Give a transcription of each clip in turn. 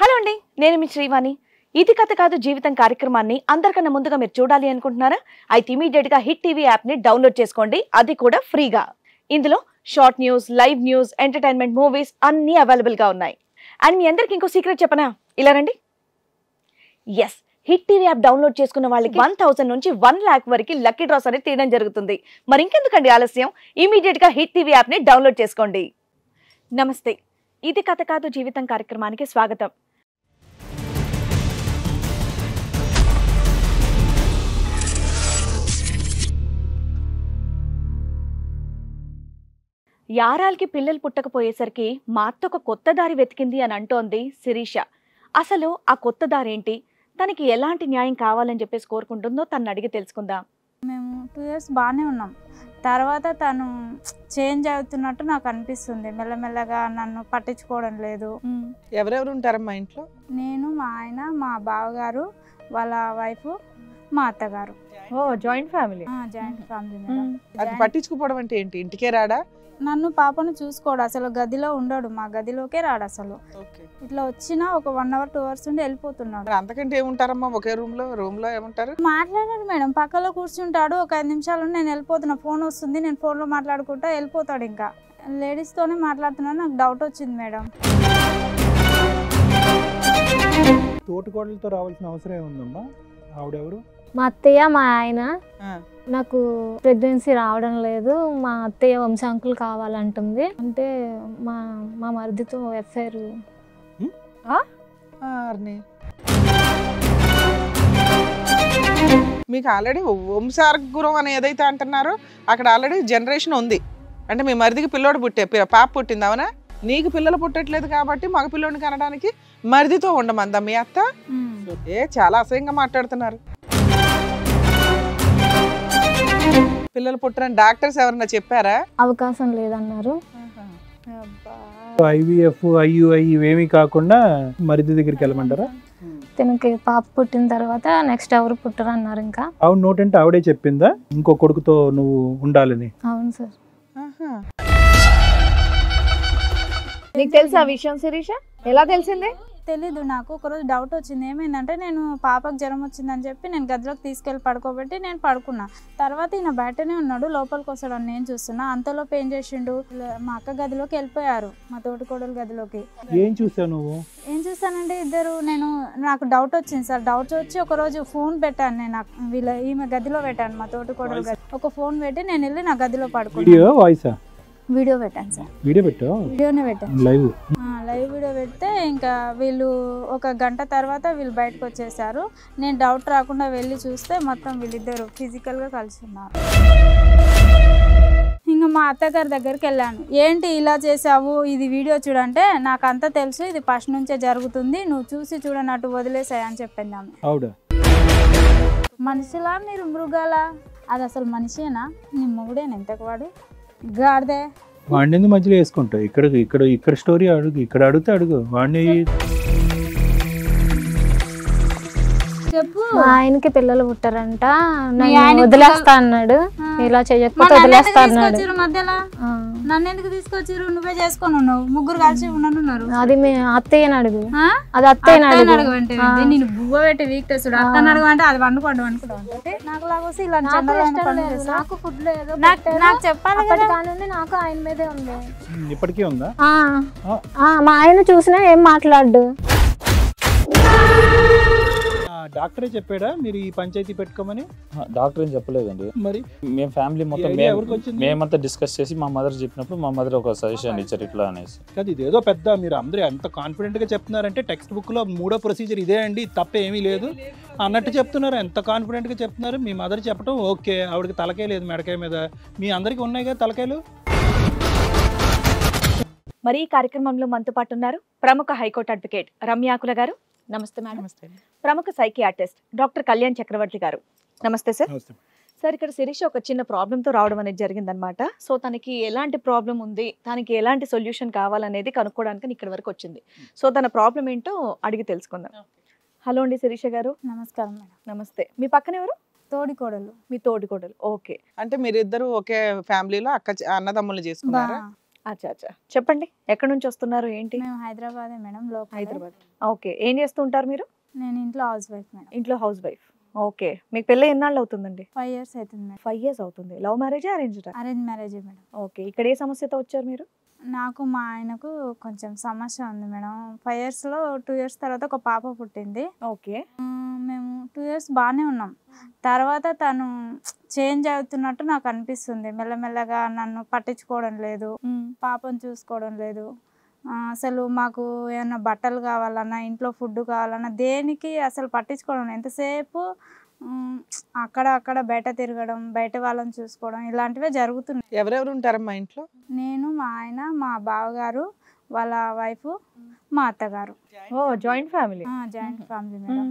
Hello అండి నేను మీ శ్రీవాణి ఇది కథ కాదు జీవితం కార్యక్రమాన్ని అందరికన్నా ముందుగా మీరు చూడాలి అనుకుంటున్నారా అయితే ఇమీడియట్ గా హిట్ టీవీ యాప్ ని డౌన్లోడ్ చేసుకోండి అది కూడా ఫ్రీగా ఇందులో short news live news entertainment movies అన్ని అవైలబుల్ గా ఉన్నాయి అండ్ మీ అందరికి ఇంకో సీక్రెట్ చెప్పనా ఇలా రండి yes hit TV app download చేసుకున్న వాళ్ళకి వన్ థౌసండ్ నుంచి వన్ ల్యాక్ వరకు లక్కీ డ్రాస్ అనేది తీయడం జరుగుతుంది మరి ఇంకెందుకండి ఆలస్యం ఇమీడియట్ గా హిట్ టీవీ యాప్ ని డౌన్లోడ్ చేసుకోండి నమస్తే ఇది కథ కాదు జీవితం కార్యక్రమానికి స్వాగతం యారాల్కి పిల్లలు పుట్టకపోయేసరికి మా అత్త ఒక కొత్త దారి వెతికింది అని అంటోంది శిరీష అసలు ఆ కొత్త దారేంటి తనకి ఎలాంటి న్యాయం కావాలని చెప్పేసి కోరుకుంటుందో తను అడిగి తెలుసుకుందాం మేము టూ ఇయర్స్ బాగానే ఉన్నాం తర్వాత తను చేంజ్ అవుతున్నట్టు నాకు అనిపిస్తుంది మెల్లమెల్లగా నన్ను పట్టించుకోవడం లేదు ఎవరెవరు ఉంటారు మా ఇంట్లో నేను మా ఆయన మా బావగారు వాళ్ళ వైఫ్ మా అత్తగారు ఓ జాయింట్ ఫ్యామిలీ జాయింట్ ఫ్యామిలీ పట్టించుకోవడం అంటే ఏంటి ఇంటికే రాడా నన్ను పాపను చూసుకోడు అసలు గదిలో ఉండడు మా గదిలోకే రాడు అసలు ఇట్లా వచ్చినా ఒక వన్ అవర్ టూ అవర్స్ ఉండి వెళ్ళిపోతున్నాడు అంతకంటే ఏముంటారమ్మా ఒకే రూమ్ లో రూమ్ లో ఏముంటారు మాట్లాడాడు మేడం పక్కలో కూర్చుంటాడు ఒక ఐదు నిమిషాలు నేను వెళ్ళిపోతున్నా ఫోన్ వస్తుంది నేను ఫోన్ లో మాట్లాడుకుంటా వెళ్ళిపోతాడు ఇంకా లేడీస్ తోనే మాట్లాడుతున్నాను నాకు డౌట్ వచ్చింది మేడం తోటికోడలతో రావాల్సిన అవసరం ఏముందమ్మా ఆవిడెవరు మా అత్తయ్య మా ఆయన నాకు ప్రెగ్నెన్సీ రావడం లేదు మా అత్తయ్య వంశాంకులు కావాలంటుంది అంటే మా మా మరిదితో ఎఫ్ఐఆర్ మీకు ఆల్రెడీ వంశార్గురం అని ఏదైతే అంటున్నారో అక్కడ ఆల్రెడీ జనరేషన్ ఉంది అంటే మీ మరిదికి పిల్లోడు పుట్టే పాప పుట్టింది అవునా నీకు పిల్లలు పుట్టట్లేదు కాబట్టి మగ పిల్లోడిని కనడానికి మరిదితో ఉండమందా మీ అత్త ఏ చాలా అసహ్యంగా మాట్లాడుతున్నారు పిల్లలు పుట్టరని డాక్టర్స్ ఎవరన్నా చెప్పారా అవకాశం లేదన్నారు ఐవీఎఫ్ ఐయుఐ ఇవేమీ కాకుండా మరిది దగ్గరికి వెళ్ళమంటారా తనకి పాప పుట్టిన తర్వాత నెక్స్ట్ ఎవరు పుట్టరు అన్నారు ఇంకా అవును నోటంటే ఆవిడే చెప్పిందా ఇంకో కొడుకుతో నువ్వు ఉండాలని అవును సార్ నీకు తెలుసా విషయం శిరీష ఎలా తెలిసిందే తెలీదు నాకు ఒకరోజు డౌట్ వచ్చింది ఏమైందంటే నేను పాపకు జ్వరం వచ్చిందని చెప్పి నేను గదిలోకి తీసుకెళ్ళి పడుకోబెట్టి నేను పడుకున్నా తర్వాత ఈయన బయటనే ఉన్నాడు లోపలికి వస్తాడు నేను చూస్తున్నా అంతలోపు ఏం చేసిండు మా అక్క గదిలోకి వెళ్ళిపోయారు మా కోడలు గదిలోకి ఏం చూసాను ఏం చూసానంటే ఇద్దరు నేను నాకు డౌట్ వచ్చింది సార్ డౌట్ వచ్చి ఒకరోజు ఫోన్ పెట్టాను నేను వీళ్ళ ఈమె గదిలో పెట్టాను మా తోటికోడలు గది ఒక ఫోన్ పెట్టి నేను వెళ్ళి నా గదిలో పడుకున్నాను వీడియో పెట్టాను సార్ వీడియో పెట్టాను వీడియోనే పెట్టాను లైవ్ పెడితే ఇంకా వీళ్ళు ఒక గంట తర్వాత వీళ్ళు బయటకు వచ్చేసారు నేను డౌట్ రాకుండా వెళ్ళి చూస్తే మొత్తం వీళ్ళిద్దరు ఫిజికల్గా కలిసి ఉన్నారు ఇంకా మా అత్తగారి దగ్గరికి వెళ్ళాను ఏంటి ఇలా చేసావు ఇది వీడియో చూడంటే నాకు అంతా తెలుసు ఇది ఫస్ట్ నుంచే జరుగుతుంది నువ్వు చూసి చూడనట్టు వదిలేసాయి అని చెప్పింది మనిషిలా మనుషులా మీరు మృగాల అది అసలు మనిషేనా నీ మొగుడేనా ఇంతకు వాడు గాడిదే వాడిని ఎందుకు మధ్యలో వేసుకుంటావు ఇక్కడ ఇక్కడ ఇక్కడ స్టోరీ అడుగు ఇక్కడ అడిగితే అడుగు వాడిని చెప్పు ఆయనకి పిల్లలు పుట్టారంట వదిలేస్తా అన్నాడు ఇలా చెయ్యకపోతే వదిలేస్తా అన్నాడు నన్ను ఎందుకు తీసుకొచ్చారు నువ్వే చేసుకొని ఉన్నావు ముగ్గురు కలిసి ఉన్నారు అది మీ అత్తయ్య అడుగు అది అత్తయ్య నేను బువ్వ పెట్టి వీక్ అడుగు అంటే అది వండుకోండి నాకు చెప్పాలి కానీ నాకు ఆయన మీదే ఉంది ఇప్పటికీ ఉందా మా ఆయన చూసినా ఏం మాట్లాడు డాక్టరే చెప్పాడా మీరు ఈ పంచాయతీ పెట్టుకోమని డాక్టర్ ఏం చెప్పలేదండి మరి మేము ఫ్యామిలీ మొత్తం మేమంతా డిస్కస్ చేసి మా మదర్ చెప్పినప్పుడు మా మదర్ ఒక సజెషన్ ఇచ్చారు ఇట్లా అనేసి కదా ఇదేదో పెద్ద మీరు అందరూ ఎంత కాన్ఫిడెంట్ గా చెప్తున్నారంటే టెక్స్ట్ బుక్ లో మూడో ప్రొసీజర్ ఇదే అండి తప్ప ఏమీ లేదు అన్నట్టు చెప్తున్నారు ఎంత కాన్ఫిడెంట్ గా చెప్తున్నారు మీ మదర్ చెప్పడం ఓకే ఆవిడకి తలకాయ లేదు మెడకాయ మీద మీ అందరికీ ఉన్నాయి కదా తలకాయలు మరి ఈ కార్యక్రమంలో మనతో పాటు ఉన్నారు ప్రముఖ హైకోర్టు అడ్వకేట్ రమ్యాకుల గారు నమస్తే మేడం ప్రముఖ ప్రముఖ ఆర్టిస్ట్ డాక్టర్ కళ్యాణ్ చక్రవర్తి గారు నమస్తే సార్ సార్ ఇక్కడ శిరీష ఒక చిన్న ప్రాబ్లంతో రావడం అనేది జరిగిందనమాట సో తనకి ఎలాంటి ప్రాబ్లం ఉంది తనకి ఎలాంటి సొల్యూషన్ కావాలనేది కనుక్కోవడానికి ఇక్కడ వరకు వచ్చింది సో తన ప్రాబ్లం ఏంటో అడిగి తెలుసుకుందాం హలో అండి శిరీష గారు నమస్కారం మేడం నమస్తే మీ పక్కన ఎవరు తోడికోడలు మీ తోడికోడలు ఓకే అంటే మీరిద్దరు ఒకే ఫ్యామిలీలో అక్క అన్నదమ్ములు చేసుకున్నారా చెప్పండి ఎక్కడి నుంచి వస్తున్నారు ఏంటి హైదరాబాదే మేడం హైదరాబాద్ ఓకే ఏం చేస్తుంటారు మీరు నేను ఇంట్లో హౌస్ వైఫ్ మేడం ఇంట్లో హౌస్ వైఫ్ ఓకే మీకు పెళ్ళి ఎన్నాళ్ళు అవుతుందండి ఫైవ్ ఇయర్స్ అవుతుంది మేడం ఫైవ్ ఇయర్స్ అవుతుంది love marriage arrange arrange marriage madam okay ఇక్కడ ఏ సమస్యతో వచ్చారు మీరు నాకు మా ఆయనకు కొంచెం సమస్య ఉంది మేడం ఫైవ్ ఇయర్స్లో టూ ఇయర్స్ తర్వాత ఒక పాప పుట్టింది ఓకే మేము టూ ఇయర్స్ బాగానే ఉన్నాం తర్వాత తను చేంజ్ అవుతున్నట్టు నాకు అనిపిస్తుంది మెల్లమెల్లగా నన్ను పట్టించుకోవడం లేదు పాపను చూసుకోవడం లేదు అసలు మాకు ఏమైనా బట్టలు కావాలన్నా ఇంట్లో ఫుడ్ కావాలన్నా దేనికి అసలు పట్టించుకోవడం ఎంతసేపు అక్కడ అక్కడ బయట తిరగడం బయట వాళ్ళని చూసుకోవడం ఇలాంటివే జరుగుతున్నాయి ఎవరెవరు ఉంటారమ్మా ఇంట్లో నేను మా ఆయన మా బావగారు వాళ్ళ వైఫ్ మా అత్తగారు ఓ joint family joint family madam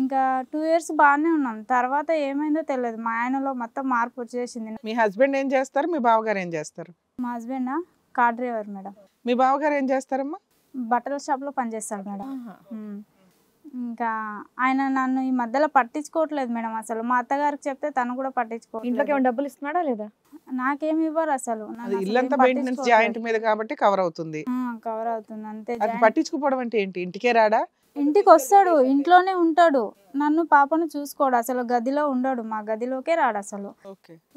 ఇంకా టూ ఇయర్స్ బాగానే ఉన్నాం తర్వాత ఏమైందో తెలియదు మా ఆయనలో మొత్తం మార్పు వచ్చేసింది మీ హస్బెండ్ ఏం చేస్తారు మీ బావగారు ఏం చేస్తారు మా హస్బెండ్ కార్ డ్రైవర్ మేడం మీ బావగారు ఏం చేస్తారమ్మా బట్టల షాప్లో పనిచేస్తారు మేడం ఇంకా ఆయన నన్ను ఈ మధ్యలో పట్టించుకోవట్లేదు మేడం అసలు మా అత్తగారికి చెప్తే తను కూడా పట్టించుకో ఇంట్లోకి ఏమైనా డబ్బులు ఇస్తున్నాడా లేదా నాకేమి ఇవ్వరు అసలు జాయింట్ మీద కాబట్టి కవర్ అవుతుంది కవర్ అవుతుంది అంతే పట్టించుకోవడం అంటే ఏంటి ఇంటికే రాడా ఇంటికి వస్తాడు ఇంట్లోనే ఉంటాడు నన్ను పాపను చూసుకోడు అసలు గదిలో ఉండడు మా గదిలోకే రాడు అసలు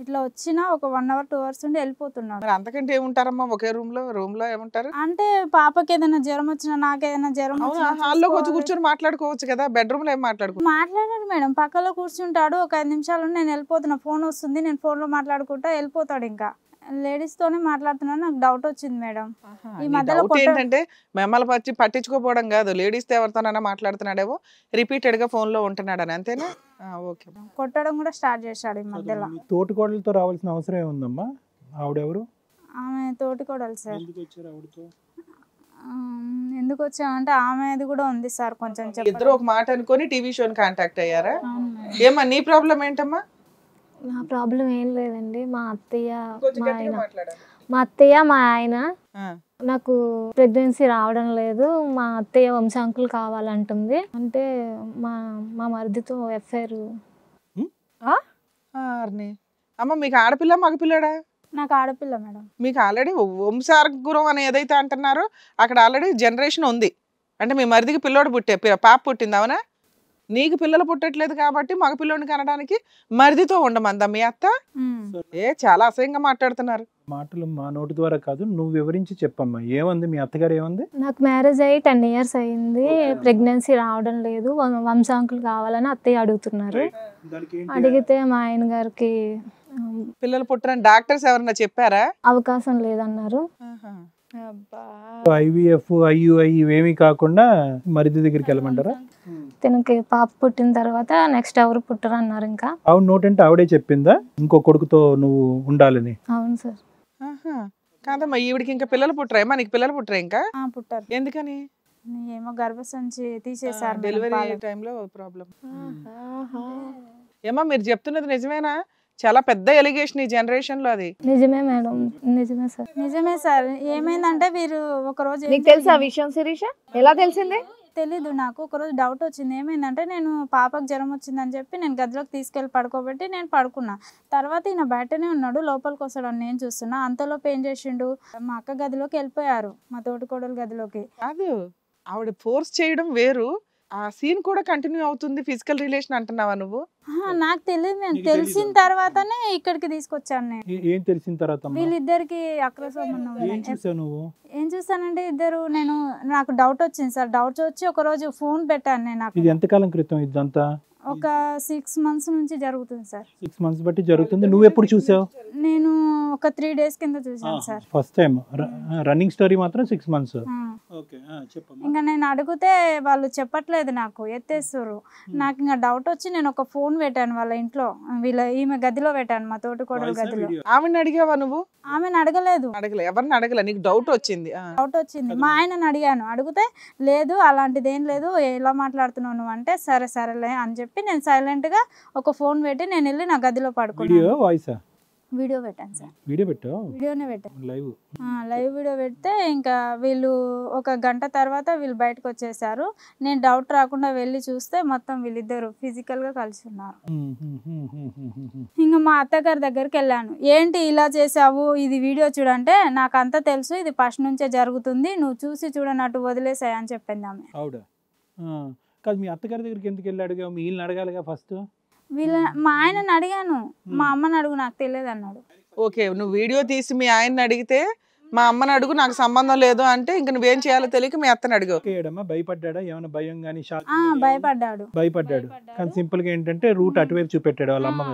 ఇట్లా వచ్చినా ఒక వన్ అవర్ టూ అవర్స్ ఉండి వెళ్ళిపోతున్నాడు ఏముంటారమ్మా ఒకే రూమ్ లో రూమ్ లో ఏముంటారు అంటే పాపకి ఏదైనా జ్వరం వచ్చినా నాకేదైనా జ్వరం కూర్చొని మాట్లాడుకోవచ్చు కదా బెడ్రూమ్ లో మాట్లాడుకో మాట్లాడాడు మేడం పక్కలో కూర్చుంటాడు ఒక ఐదు నిమిషాలు నేను వెళ్ళిపోతున్నా ఫోన్ వస్తుంది నేను ఫోన్ లో మాట్లాడుకుంటా వెళ్ళిపోతాడు ఇంకా లేడీస్ తోనే మాట్లాడుతున్నాను నాకు డౌట్ వచ్చింది మేడం ఈ మధ్యలో ఏంటంటే మిమ్మల్ని పచ్చి పట్టించుకోపోవడం కాదు లేడీస్తో ఎవరితోనైనా మాట్లాడుతున్నాడేమో రిపీటెడ్ గా ఫోన్ లో ఉంటున్నాడని అంతేనా ఓకే కొట్టడం కూడా స్టార్ట్ చేశాడు ఈ మధ్యలో తోటి కోడలతో రావాల్సిన అవసరం ఏముందమ్మా ఆవిడెవరు ఆమె తోటి కోడలు సార్ ఎందుకు వచ్చామంటే ఆమెది కూడా ఉంది సార్ కొంచెం ఇద్దరు ఒక మాట అనుకొని టీవీ షోని కాంటాక్ట్ అయ్యారా ఏమా నీ ప్రాబ్లం ఏంటమ్మా నా ప్రాబ్లం ఏం లేదండి మా అత్తయ్య మా ఆయన మా అత్తయ్య మా ఆయన నాకు ప్రెగ్నెన్సీ రావడం లేదు మా అత్తయ్య వంశాంకులు కావాలంటుంది అంటే మా మా మరిదితో ఎఫ్ఐఆర్ అమ్మ మీకు ఆడపిల్ల మగపిల్లడా నాకు ఆడపిల్ల మేడం మీకు ఆల్రెడీ వంశార్గురం అని ఏదైతే అంటున్నారో అక్కడ ఆల్రెడీ జనరేషన్ ఉంది అంటే మీ మరిదికి పిల్లోడు పుట్టే పాప పుట్టింది అవునా నీకు పిల్లలు పుట్టట్లేదు కాబట్టి మగ పిల్లోని కనడానికి మరిదితో ఉండమందా మీ అత్త ఏ చాలా అసహ్యంగా మాట్లాడుతున్నారు మాటలు మా నోటి ద్వారా కాదు నువ్వు వివరించి చెప్పమ్మా ఏముంది మీ అత్తగారు ఏముంది నాకు మ్యారేజ్ అయ్యి టెన్ ఇయర్స్ అయింది ప్రెగ్నెన్సీ రావడం లేదు వంశాంకులు కావాలని అత్తయ్య అడుగుతున్నారు అడిగితే మా ఆయన గారికి పిల్లలు పుట్టిన డాక్టర్స్ ఎవరన్నా చెప్పారా అవకాశం లేదన్నారు ఐవీఎఫ్ ఐయుఐ ఇవేమీ కాకుండా మరిది దగ్గరికి వెళ్ళమంటారా తనకి పాప పుట్టిన తర్వాత నెక్స్ట్ ఎవరు పుట్టరు అన్నారు ఇంకా అవును నోటంటే ఆవిడే చెప్పిందా ఇంకో కొడుకుతో నువ్వు ఉండాలని అవును సార్ కాదమ్మా ఈవిడికి ఇంకా పిల్లలు పుట్టరా మనకి పిల్లలు పుట్టరా ఇంకా పుట్టారు ఎందుకని ఏమో గర్భసంచి తీసేసారు డెలివరీ టైంలో ప్రాబ్లం ఏమో మీరు చెప్తున్నది నిజమేనా చాలా పెద్ద ఎలిగేషన్ ఈ జనరేషన్ లో అది నిజమే మేడం నిజమే సార్ నిజమే సార్ ఏమైందంటే వీరు ఒక రోజు తెలుసా విషయం శిరీష ఎలా తెలిసింది తెలీదు నాకు ఒకరోజు డౌట్ వచ్చింది ఏమైందంటే నేను పాపకు జ్వరం వచ్చింది అని చెప్పి నేను గదిలోకి తీసుకెళ్ళి పడుకోబెట్టి నేను పడుకున్నా తర్వాత ఈయన బయటనే ఉన్నాడు లోపలికి వస్తాడు అని నేను చూస్తున్నా అంతలోపు ఏం చేసిండు మా అక్క గదిలోకి వెళ్ళిపోయారు మా తోటి కోడలు గదిలోకి కాదు ఆవిడ ఫోర్స్ చేయడం వేరు ఆ సీన్ కూడా కంటిన్యూ అవుతుంది ఫిజికల్ రిలేషన్ అంటున్నావా నువ్వు నాకు తెలియదు నేను తెలిసిన తర్వాతనే ఇక్కడికి తీసుకొచ్చాను నేను ఏం తెలిసిన తర్వాత వీళ్ళిద్దరికి అక్కడ ఏం చూసావు నువ్వు ఏం ఇద్దరు నేను నాకు డౌట్ వచ్చింది సార్ డౌట్ వచ్చి ఒక రోజు ఫోన్ పెట్టాను నేను ఇది ఎంతకాలం క్రితం ఇదంతా ఒక సిక్స్ మంత్స్ నుంచి జరుగుతుంది సార్ సిక్స్ మంత్స్ బట్టి జరుగుతుంది నువ్వు ఎప్పుడు చూసావు నేను ఒక త్రీ డేస్ కింద చూసాను sir first time running story మాత్రం సిక్స్ మంత్స్ ఇంకా నేను అడిగితే వాళ్ళు చెప్పట్లేదు నాకు ఎత్తేస్తారు hmm. నాకు ఇంకా డౌట్ వచ్చి నేను ఒక ఫోన్ పెట్టాను వాళ్ళ ఇంట్లో వీళ్ళ ఈమె గదిలో పెట్టాను మా తోటకోడలు గదిలో ఆమెను అడిగావా నువ్వు ఆమెను అడగలేదు అడగలే ఎవరిని అడగలే నీకు డౌట్ వచ్చింది డౌట్ వచ్చింది మా ఆయనను అడిగాను అడిగితే లేదు అలాంటిది ఏం లేదు ఎలా మాట్లాడుతున్నావు నువ్వు అంటే సరే సరేలే అని చెప్పి చెప్పి నేను సైలెంట్గా ఒక ఫోన్ పెట్టి నేను వెళ్ళి నా గదిలో పడుకున్నాను వీడియో పెట్టాను సార్ వీడియో పెట్టా వీడియోనే పెట్టాను లైవ్ లైవ్ వీడియో పెడితే ఇంకా వీళ్ళు ఒక గంట తర్వాత వీళ్ళు బయటకు వచ్చేసారు నేను డౌట్ రాకుండా వెళ్ళి చూస్తే మొత్తం వీళ్ళిద్దరు ఫిజికల్గా కలిసి ఉన్నారు mm-hmm. ఇంకా మా అత్తగారి దగ్గరికి వెళ్ళాను ఏంటి ఇలా చేసావు ఇది వీడియో చూడంటే నాకు అంతా తెలుసు ఇది ఫస్ట్ నుంచే జరుగుతుంది నువ్వు చూసి చూడనట్టు వదిలేసాయని అని చెప్పింది ఆమె కాదు మీ అత్తగారి దగ్గరికి ఎందుకు వెళ్ళాడుగా వీళ్ళని అడగాలిగా ఫస్ట్ వీళ్ళ మా ఆయనని అడిగాను మా అమ్మని అడుగు నాకు తెలియదు అన్నాడు ఓకే నువ్వు వీడియో తీసి మీ ఆయన్ని అడిగితే మా అమ్మని అడుగు నాకు సంబంధం లేదు అంటే ఇంక నువ్వేం చేయాలో తెలియక మీ అత్తని అడుగు భయపడ్డా ఏమైనా భయం గానీ భయపడ్డాడు భయపడ్డాడు కానీ సింపుల్ గా ఏంటంటే రూట్ అటువైపు చూపెట్టాడు వాళ్ళ అమ్మ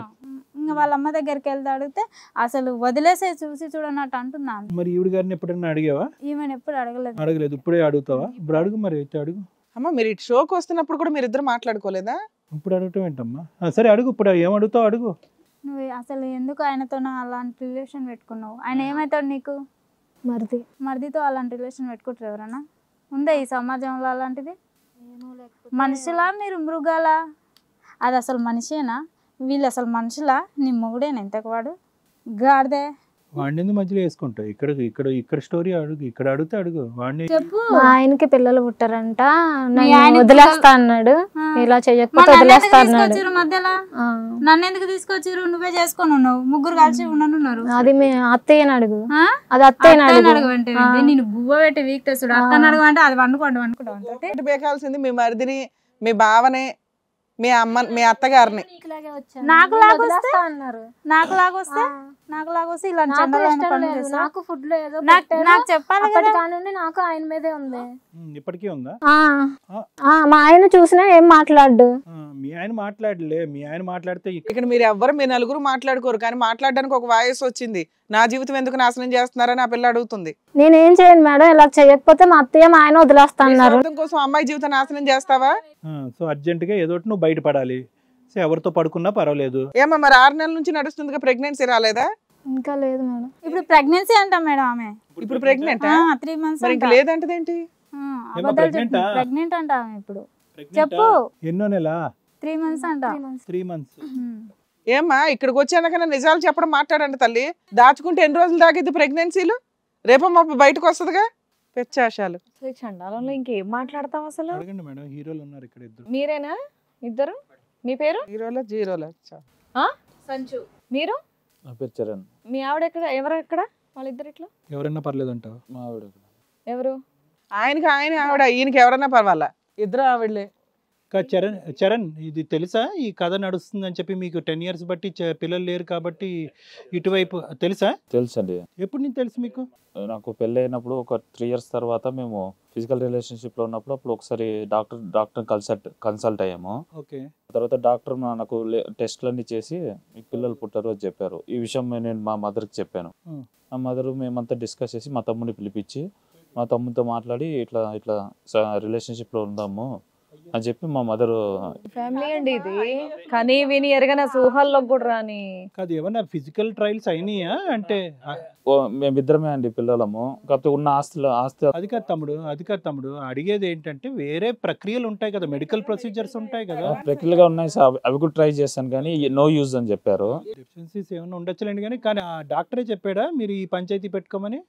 ఇంకా వాళ్ళ అమ్మ దగ్గరికి వెళ్తే అడిగితే అసలు వదిలేసే చూసి చూడనట్టు అంటున్నాను మరి ఈవిడ గారిని ఎప్పుడైనా అడిగావా ఈమె ఎప్పుడు అడగలేదు అడగలేదు ఇప్పుడే అడుగుతావా ఇప్పుడు అడుగు మరి అయితే అడుగు అమ్మా మీరు ఇటు షోకి వస్తున్నప్పుడు కూడా మీరిద్దరు మాట్లాడుకోలేదా ఇప్పుడు అడగటం ఏంటమ్మా సరే అడుగు ఇప్పుడు ఏమడుగుతావు అడుగు నువ్వు అసలు ఎందుకు ఆయనతో అలాంటి రిలేషన్ పెట్టుకున్నావు ఆయన ఏమవుతాడు నీకు మరిది మరిదితో అలాంటి రిలేషన్ పెట్టుకుంటారు ఎవరన్నా ఉందా ఈ సమాజంలో అలాంటిది మనుషులా మీరు మృగాలా అది అసలు మనిషేనా వీళ్ళు అసలు మనుషులా నీ మొగుడేనా ఇంతకు వాడు గాడిదే వాడిని మధ్యలో వేసుకుంటావు ఇక్కడ ఇక్కడ ఇక్కడ స్టోరీ అడుగు ఇక్కడ అడిగితే అడుగు వాడిని మా ఆయనకి పిల్లలు పుట్టారంట నన్ను వదిలేస్తా అన్నాడు ఇలా చేయకపోతే వదిలేస్తా అన్నాడు మధ్యలో నన్ను ఎందుకు తీసుకొచ్చారు నువ్వే చేసుకొని ఉన్నావు ముగ్గురు కలిసి ఉండనున్నారు అది మీ అత్తయ్యని అడుగు అది అత్తయ్యని అడుగు అంటే నేను బువ్వ పెట్టి వీక్ తెస్తాడు అత్తని అడుగు అంటే అది వండుకోండి వండుకోవడం బేకాల్సింది మీ మరిదిని మీ బావనే మీ అమ్మ మీ అత్తగారిని నాకు లాగొస్తే నాకు లాగొస్తే నాకు నాకు ఆయన మీదే ఉంది మా ఆయన చూసినా ఏం మాట్లాడు మీ ఆయన మాట్లాడలే మీ ఆయన మాట్లాడితే ఇక్కడ మీరు ఎవ్వరు మీ నలుగురు మాట్లాడుకోరు కానీ మాట్లాడడానికి ఒక వాయిస్ వచ్చింది నా జీవితం ఎందుకు నాశనం చేస్తున్నారని ఆ పిల్ల అడుగుతుంది నేనేం చేయను మేడం ఇలా చేయకపోతే మా అత్తయ్య మా ఆయన వదిలేస్తాను కోసం అమ్మాయి జీవితం నాశనం చేస్తావా సో అర్జెంట్ గా ఏదో నువ్వు బయటపడాలి సో ఎవరితో పడుకున్నా పర్వాలేదు ఏమో మరి ఆరు నెలల నుంచి నడుస్తుంది ప్రెగ్నెన్సీ రాలేదా ఇంకా లేదు మేడం ఇప్పుడు ప్రెగ్నెన్సీ అంట మేడం ఆమె ఇప్పుడు ప్రెగ్నెంట్ త్రీ మంత్స్ లేదంటది ఏంటి ప్రెగ్నెంట్ అంట ఇప్పుడు చెప్పు ఎన్నో నెల త్రీ మంత్స్ అంట త్రీ మంత్స్ ఏమ్మా ఇక్కడికి వచ్చాకన్నా నిజాలు చెప్పడం మాట్లాడండి తల్లి దాచుకుంటే ఎన్ని రోజులు దాకిద్ది ప్రెగ్నెన్సీలు రేపు మా బయటకు వస్తుందిగా పెచ్చాశాలు చండాలంలో ఇంకేం మాట్లాడతాం అసలు మేడం హీరోలు ఉన్నారు ఇక్కడ మీరేనా ఇద్దరు మీ పేరు హీరోలో జీరోలో సంచు మీరు చరణ్ మీ ఆవిడ ఎక్కడ ఎవరు ఎక్కడ వాళ్ళిద్దరు ఇట్లా ఎవరైనా పర్లేదు అంటావు మా ఆవిడ ఎవరు ఆయనకి ఆయన ఆవిడ ఈయనకి ఎవరైనా పర్వాలా ఇద్దరు ఆవిడలే చరణ్ చరణ్ ఇది తెలుసా ఈ కథ నడుస్తుందని చెప్పి మీకు టెన్ ఇయర్స్ బట్టి పిల్లలు లేరు కాబట్టి ఇటువైపు తెలుసా తెలుసండి ఎప్పుడు నేను తెలుసు మీకు నాకు పెళ్ళి అయినప్పుడు ఒక త్రీ ఇయర్స్ తర్వాత మేము ఫిజికల్ రిలేషన్షిప్లో ఉన్నప్పుడు అప్పుడు ఒకసారి డాక్టర్ డాక్టర్ కన్సల్ట్ కన్సల్ట్ అయ్యాము ఓకే తర్వాత డాక్టర్ నాకు టెస్ట్లన్నీ చేసి మీకు పిల్లలు పుట్టారు అని చెప్పారు ఈ విషయం నేను మా మదర్కి చెప్పాను మా మదర్ మేమంతా డిస్కస్ చేసి మా తమ్ముడిని పిలిపించి మా తమ్ముడితో మాట్లాడి ఇట్లా ఇట్లా రిలేషన్షిప్లో ఉందాము అని చెప్పి మా మదర్ ఫ్యామిలీ అండి ఇది కానీ విని ఎరగన సూహాల్లో కూడా రాని కాదు ఏమన్నా ఫిజికల్ ట్రయల్స్ అయినాయా అంటే మేమిద్దరమే అండి పిల్లలము కాకపోతే ఉన్న ఆస్తులు ఆస్తి అది కాదు తమ్ముడు అది కాదు తమ్ముడు అడిగేది ఏంటంటే వేరే ప్రక్రియలు ఉంటాయి కదా మెడికల్ ప్రొసీజర్స్ ఉంటాయి కదా ప్రక్రియలుగా ఉన్నాయి సార్ అవి కూడా ట్రై చేశాను కానీ నో యూజ్ అని చెప్పారు డెఫిషియన్సీస్ ఏమైనా ఉండొచ్చులేండి కానీ కానీ ఆ డాక్టరే చెప్పాడా మీరు ఈ పంచాయతీ పెట్టుకోమని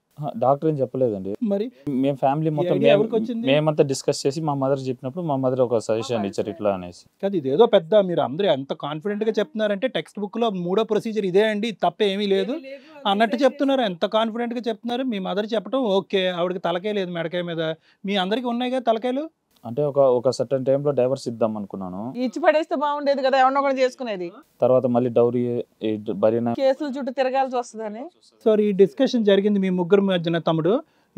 డాక్టర్ ఏం చెప్పలేదండి మరి మేము ఫ్యామిలీ మొత్తం మేమంతా డిస్కస్ చేసి మా మదర్ చెప్పినప్పుడు మా మదర్ అందరూ ఒక సజెషన్ ఇచ్చారు ఇట్లా అనేసి ఇది ఇదేదో పెద్ద మీరు అందరూ ఎంత కాన్ఫిడెంట్ గా చెప్తున్నారంటే టెక్స్ట్ బుక్ లో మూడో ప్రొసీజర్ ఇదే అండి తప్ప ఏమీ లేదు అన్నట్టు చెప్తున్నారు ఎంత కాన్ఫిడెంట్ గా చెప్తున్నారు మీ మదర్ చెప్పడం ఓకే ఆవిడకి తలకాయ లేదు మెడకాయ మీద మీ అందరికి ఉన్నాయి కదా తలకాయలు అంటే ఒక ఒక సర్టన్ టైంలో డైవర్స్ ఇద్దాం అనుకున్నాను ఇచ్చి పడేస్తే బాగుండేది కదా ఎవరినో కూడా చేసుకునేది తర్వాత మళ్ళీ డౌరీ కేసులు చుట్టూ తిరగాల్సి వస్తుందని సో ఈ డిస్కషన్ జరిగింది మీ ముగ్గురు మధ్యన తమ్ముడు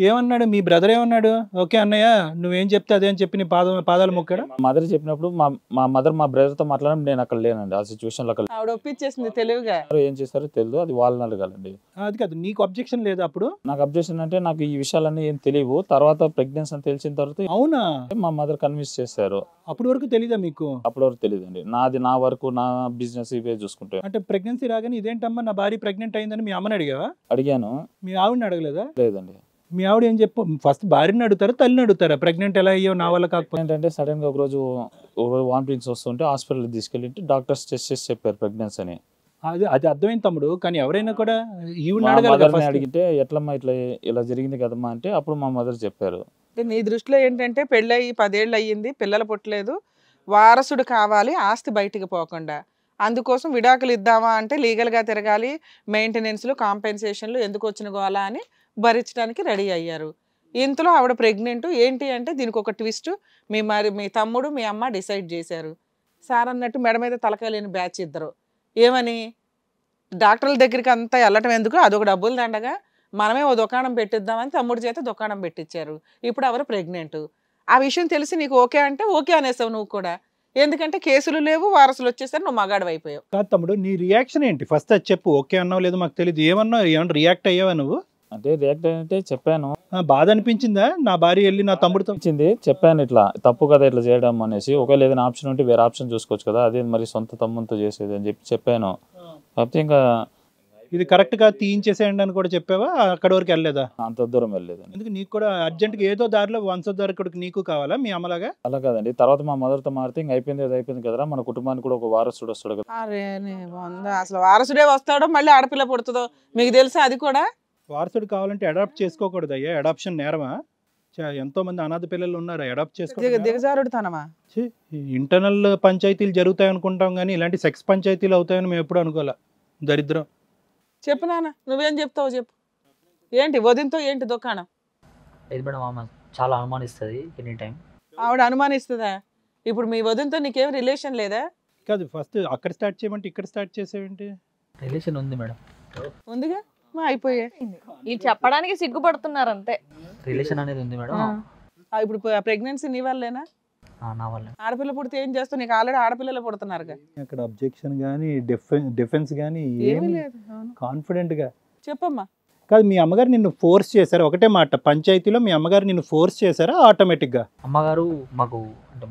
ఏమన్నాడు మీ బ్రదర్ ఏమన్నాడు ఓకే అన్నయ్య నువ్వేం చెప్తే అదే అని చెప్పి నీ పాద పాదాలు మొక్కాడు మదర్ చెప్పినప్పుడు మా మా మదర్ మా బ్రదర్ తో మాట్లాడడం నేను అక్కడ లేనండి ఆ సిచ్యువేషన్ లో ఆవిడ ఒప్పించేసింది తెలుగుగా ఏం చేస్తారో తెలియదు అది వాళ్ళని అడగాలండి అది కాదు నీకు అబ్జెక్షన్ లేదు అప్పుడు నాకు అబ్జెక్షన్ అంటే నాకు ఈ విషయాలన్నీ ఏం తెలియవు తర్వాత ప్రెగ్నెన్స్ అని తెలిసిన తర్వాత అవునా మా మదర్ కన్విన్స్ చేశారు అప్పటి వరకు తెలియదా మీకు అప్పటి వరకు తెలియదండి నాది నా వరకు నా బిజినెస్ ఇవే చూసుకుంటే అంటే ప్రెగ్నెన్సీ రాగానే ఇదేంటమ్మా నా భార్య ప్రెగ్నెంట్ అయిందని మీ అమ్మని అడిగావా అడిగాను మీ ఆవిడని అడగలేదా లేదండి మీ ఆవిడ ఏం చెప్పు ఫస్ట్ భార్యని అడుగుతారా తల్లిని అడుగుతారా ప్రెగ్నెంట్ ఎలా అయ్యో నా వల్ల కాకపోతే ఏంటంటే సడన్గా ఒకరోజు వామిటింగ్స్ వస్తుంటే హాస్పిటల్కి తీసుకెళ్ళి డాక్టర్స్ టెస్ట్ చేసి చెప్పారు ప్రెగ్నెన్సీ అని అది అది అర్థమైంది తమ్ముడు కానీ ఎవరైనా కూడా ఈవిడ అడిగితే ఎట్లమ్మా ఇట్లా ఇలా జరిగింది కదమ్మా అంటే అప్పుడు మా మదర్ చెప్పారు నీ దృష్టిలో ఏంటంటే పెళ్ళయి పదేళ్ళు అయ్యింది పిల్లలు పుట్టలేదు వారసుడు కావాలి ఆస్తి బయటికి పోకుండా అందుకోసం విడాకులు ఇద్దామా అంటే లీగల్గా తిరగాలి మెయింటెనెన్స్లు కాంపెన్సేషన్లు ఎందుకు వచ్చిన గోలా అని భరించడానికి రెడీ అయ్యారు ఇంతలో ఆవిడ ప్రెగ్నెంట్ ఏంటి అంటే దీనికి ఒక ట్విస్ట్ మీ మరి మీ తమ్ముడు మీ అమ్మ డిసైడ్ చేశారు సార్ అన్నట్టు మెడ మీద తలకాయలేని బ్యాచ్ ఇద్దరు ఏమని డాక్టర్ల దగ్గరికి అంతా వెళ్ళటం ఎందుకు అదొక డబ్బులు దండగా మనమే ఓ దుకాణం పెట్టిద్దామని తమ్ముడి చేత దుకాణం పెట్టించారు ఇప్పుడు ఎవరు ప్రెగ్నెంట్ ఆ విషయం తెలిసి నీకు ఓకే అంటే ఓకే అనేసావు నువ్వు కూడా ఎందుకంటే కేసులు లేవు వారసులు వచ్చేసరి నువ్వు మగాడు అయిపోయావు కాదు తమ్ముడు నీ రియాక్షన్ ఏంటి ఫస్ట్ అది చెప్పు ఓకే అన్నావు లేదు మాకు తెలియదు ఏమన్నావు ఏమన్నా రియాక్ట్ అయ్యావా నువ్వు అంటే రియాక్ట్ అంటే చెప్పాను బాధ అనిపించిందా నా భార్య వెళ్ళి నా తమ్ముడితో తప్పించింది చెప్పాను ఇట్లా తప్పు కదా ఇట్లా చేయడం అనేసి ఒకవేళ ఏదైనా ఆప్షన్ ఉంటే వేరే ఆప్షన్ చూసుకోవచ్చు కదా అదే మరి సొంత తమ్ముతో చేసేది అని చెప్పి చెప్పాను కాకపోతే ఇంకా ఇది కరెక్ట్గా తీయించేసేయండి అని కూడా చెప్పావా అక్కడ వరకు వెళ్ళలేదా అంత దూరం వెళ్ళలేదు ఎందుకు నీకు కూడా అర్జెంట్గా ఏదో దారిలో వంశధారకుడికి నీకు కావాలా మీ అమ్మలాగా అలా కదండి తర్వాత మా మదర్తో మారితే ఇంక అయిపోయింది అది అయిపోయింది కదా మన కుటుంబానికి కూడా ఒక వారసుడు వస్తాడు కదా అసలు వారసుడే వస్తాడో మళ్ళీ ఆడపిల్ల పుడుతుందో మీకు తెలుసా అది కూడా వారసుడు కావాలంటే అడాప్ట్ చేసుకోకూడదు అయ్యా అడాప్షన్ నేరమా ఎంతో మంది అనాథ పిల్లలు ఉన్నారు అడాప్ట్ చేసుకోవడం ఇంటర్నల్ పంచాయతీలు జరుగుతాయి అనుకుంటాం కానీ ఇలాంటి సెక్స్ పంచాయతీలు అవుతాయని మేము ఎప్పుడు అనుకోలే దరిద్రం చెప్పు నాన్న నువ్వేం చెప్తావు చెప్పు ఏంటి వదింతో ఏంటి దుకాణం లేదు మేడం చాలా అనుమానిస్తుంది ఎనీ టైం ఆవిడ అనుమానిస్తుందా ఇప్పుడు మీ వదినతో నీకేం రిలేషన్ లేదా కాదు ఫస్ట్ అక్కడ స్టార్ట్ చేయమంటే ఇక్కడ స్టార్ట్ చేసేవేంటి రిలేషన్ ఉంది మేడం ఉందిగా అయిపోయాయి చెప్పడానికి సిగ్గుపడుతున్నారు అంతే రిలేషన్ అనేది ఉంది మేడం ఇప్పుడు ప్రెగ్నెన్సీ నీ వల్లేనా నా వల్ల ఆడపిల్ల పుడితే ఏం చేస్తావు నీకు ఆల్రెడీ ఆడపిల్లలు పుడుతున్నారు అక్కడ అబ్జెక్షన్ కానీ డిఫెన్స్ కానీ ఏమీ లేదు కాన్ఫిడెంట్ గా చెప్పమ్మా కాదు మీ అమ్మగారు నిన్ను ఫోర్స్ చేశారు ఒకటే మాట పంచాయతీలో మీ అమ్మగారు నిన్ను ఫోర్స్ చేశారా ఆటోమేటిక్గా అమ్మగారు మాకు అంటే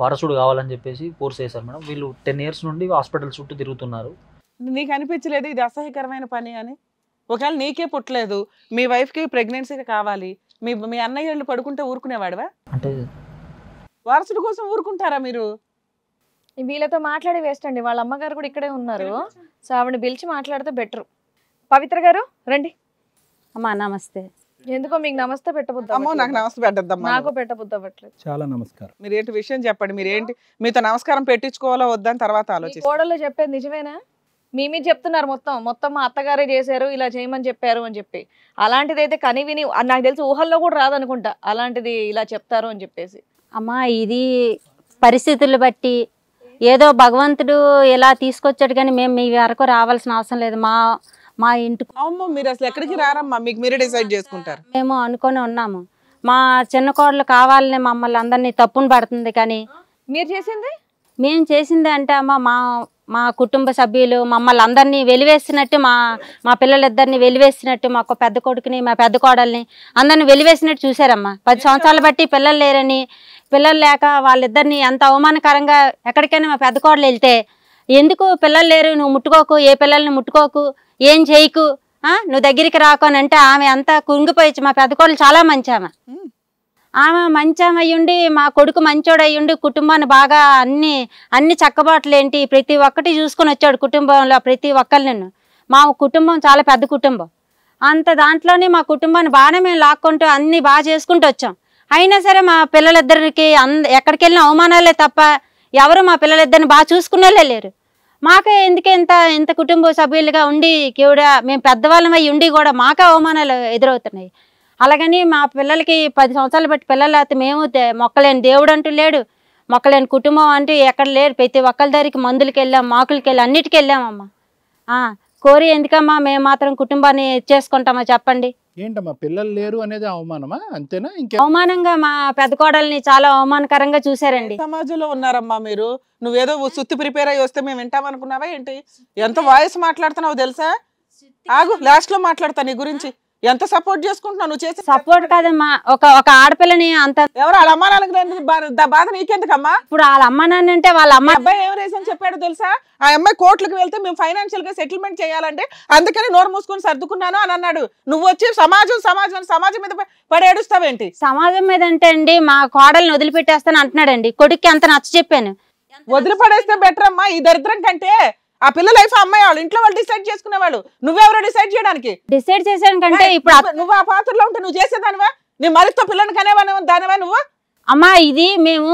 వారసుడు కావాలని చెప్పేసి ఫోర్స్ చేశారు మేడం వీళ్ళు టెన్ ఇయర్స్ నుండి హాస్పిటల్ చుట్టూ తిరుగుతున్నారు నీకు అనిపించలేదు ఇది అసహ్యకరమైన పని అని ఒకవేళ నీకే పుట్టలేదు మీ వైఫ్కి ప్రెగ్నెన్సీ కావాలి మీ మీ అన్నయ్య వాళ్ళు పడుకుంటే ఊరుకునేవాడివా అంటే వారసుడు కోసం ఊరుకుంటారా మీరు వీళ్ళతో మాట్లాడి వేస్ట్ అండి వాళ్ళ అమ్మగారు కూడా ఇక్కడే ఉన్నారు సో ఆవిడ పిలిచి మాట్లాడితే బెటర్ పవిత్ర గారు రండి అమ్మా నమస్తే ఎందుకో మీకు నమస్తే పెట్టబుద్దు నాకు నమస్తే పెట్టద్దమ్మా నాకు పెట్టబుద్దు చాలా నమస్కారం మీరు ఏంటి విషయం చెప్పండి మీరు ఏంటి మీతో నమస్కారం పెట్టించుకోవాలో వద్దని తర్వాత ఆలోచించి కోడలు చెప్పేది నిజమేనా మీ చెప్తున్నారు మొత్తం మొత్తం మా అత్తగారే చేశారు ఇలా చేయమని చెప్పారు అని చెప్పి అలాంటిది అయితే కని విని నాకు తెలిసి ఊహల్లో కూడా రాదనుకుంటా అలాంటిది ఇలా చెప్తారు అని చెప్పేసి అమ్మా ఇది పరిస్థితులు బట్టి ఏదో భగవంతుడు ఎలా తీసుకొచ్చాడు కానీ మేము మీ వరకు రావాల్సిన అవసరం లేదు మా మా ఇంటికి మీరు అసలు ఎక్కడికి రారమ్మా మీకు డిసైడ్ చేసుకుంటారు మేము అనుకొని ఉన్నాము మా చిన్న కోడలు కావాలని మమ్మల్ని అందరినీ తప్పును పడుతుంది కానీ మీరు చేసింది మేము చేసింది అంటే అమ్మ మా మా కుటుంబ సభ్యులు మమ్మల్ని అందరినీ వెలివేసినట్టు మా మా పిల్లలిద్దరిని వెలివేసినట్టు మా పెద్ద కొడుకుని మా పెద్ద కోడల్ని అందరిని వెలివేసినట్టు చూసారమ్మా పది సంవత్సరాలు బట్టి పిల్లలు లేరని పిల్లలు లేక వాళ్ళిద్దరిని ఎంత అవమానకరంగా ఎక్కడికైనా మా పెద్ద కోడలు వెళ్తే ఎందుకు పిల్లలు లేరు నువ్వు ముట్టుకోకు ఏ పిల్లల్ని ముట్టుకోకు ఏం చేయకు నువ్వు దగ్గరికి రాకు అని అంటే ఆమె అంతా కుంగిపోయచ్చు మా పెద్ద కోడలు చాలా మంచి ఆమె ఆమె అయ్యుండి మా కొడుకు మంచోడయ్యుండి కుటుంబాన్ని బాగా అన్ని అన్ని చక్కబాట్లేంటి ప్రతి ఒక్కటి చూసుకొని వచ్చాడు కుటుంబంలో ప్రతి ఒక్కరిని మా కుటుంబం చాలా పెద్ద కుటుంబం అంత దాంట్లోనే మా కుటుంబాన్ని బాగానే మేము లాక్కుంటూ అన్ని బాగా చేసుకుంటూ వచ్చాం అయినా సరే మా పిల్లలిద్దరికి అంద ఎక్కడికి వెళ్ళిన అవమానాలే తప్ప ఎవరు మా పిల్లలిద్దరిని బాగా చూసుకునేలే లేరు మాకే ఎందుకు ఇంత ఇంత కుటుంబ సభ్యులుగా ఉండి కూడా మేము పెద్దవాళ్ళమై ఉండి కూడా మాకే అవమానాలు ఎదురవుతున్నాయి అలాగని మా పిల్లలకి పది సంవత్సరాలు బట్టి పిల్లలు అయితే మేము మొక్కలేని దేవుడు అంటూ లేడు మొక్కలేని కుటుంబం అంటూ ఎక్కడ లేరు ప్రతి ఒక్కరి దగ్గరికి మందులకి వెళ్ళాం మాకులకి వెళ్ళాం అన్నిటికి వెళ్ళామమ్మా కోరి ఎందుకమ్మా మేము మాత్రం కుటుంబాన్ని చేసుకుంటామా చెప్పండి ఏంటమ్మా పిల్లలు లేరు అనేది అవమానమా అంతేనా ఇంకా అవమానంగా మా పెద్ద కోడల్ని చాలా అవమానకరంగా చూసారండి సమాజంలో ఉన్నారమ్మా మీరు నువ్వేదో సుత్తి ప్రిపేర్ అయ్యి వస్తే మేము వింటామనుకున్నావా ఏంటి ఎంత వాయిస్ మాట్లాడుతున్నావు తెలుసా ఆగు లాస్ట్ లో మాట్లాడతా నీ గురించి ఎంత సపోర్ట్ చేసుకుంటున్నావు నువ్వు చేసి సపోర్ట్ కాదమ్మా ఒక ఒక ఆడపిల్లని అంత ఎవరు వాళ్ళ అమ్మా నాన్నకి బాధ నీకెందుకమ్మా ఇప్పుడు వాళ్ళ అమ్మ నాన్న అంటే వాళ్ళ అమ్మ అబ్బాయి ఏం రేసని చెప్పాడు తెలుసా ఆ అమ్మాయి కోర్టులకు వెళ్తే మేము ఫైనాన్షియల్ గా సెటిల్మెంట్ చేయాలంటే అందుకని నోరు మూసుకొని సర్దుకున్నాను అని అన్నాడు నువ్వు వచ్చి సమాజం సమాజం సమాజం మీద పడేడుస్తావేంటి సమాజం మీద అంటే అండి మా కోడల్ని వదిలిపెట్టేస్తాను అంటున్నాడండి కొడుక్కి అంత నచ్చ చెప్పాను వదిలిపడేస్తే బెటర్ అమ్మా ఈ దరిద్రం కంటే ఆ పిల్ల లైఫ్ అమ్మాయి వాళ్ళు ఇంట్లో వాళ్ళు డిసైడ్ చేసుకునే వాళ్ళు నువ్వెవరో డిసైడ్ చేయడానికి డిసైడ్ చేశాను కంటే ఇప్పుడు నువ్వు ఆ పాత్రలో ఉంటే నువ్వు చేసేదానివా నీ మరితో పిల్లని కనేవా దానివా నువ్వు అమ్మా ఇది మేము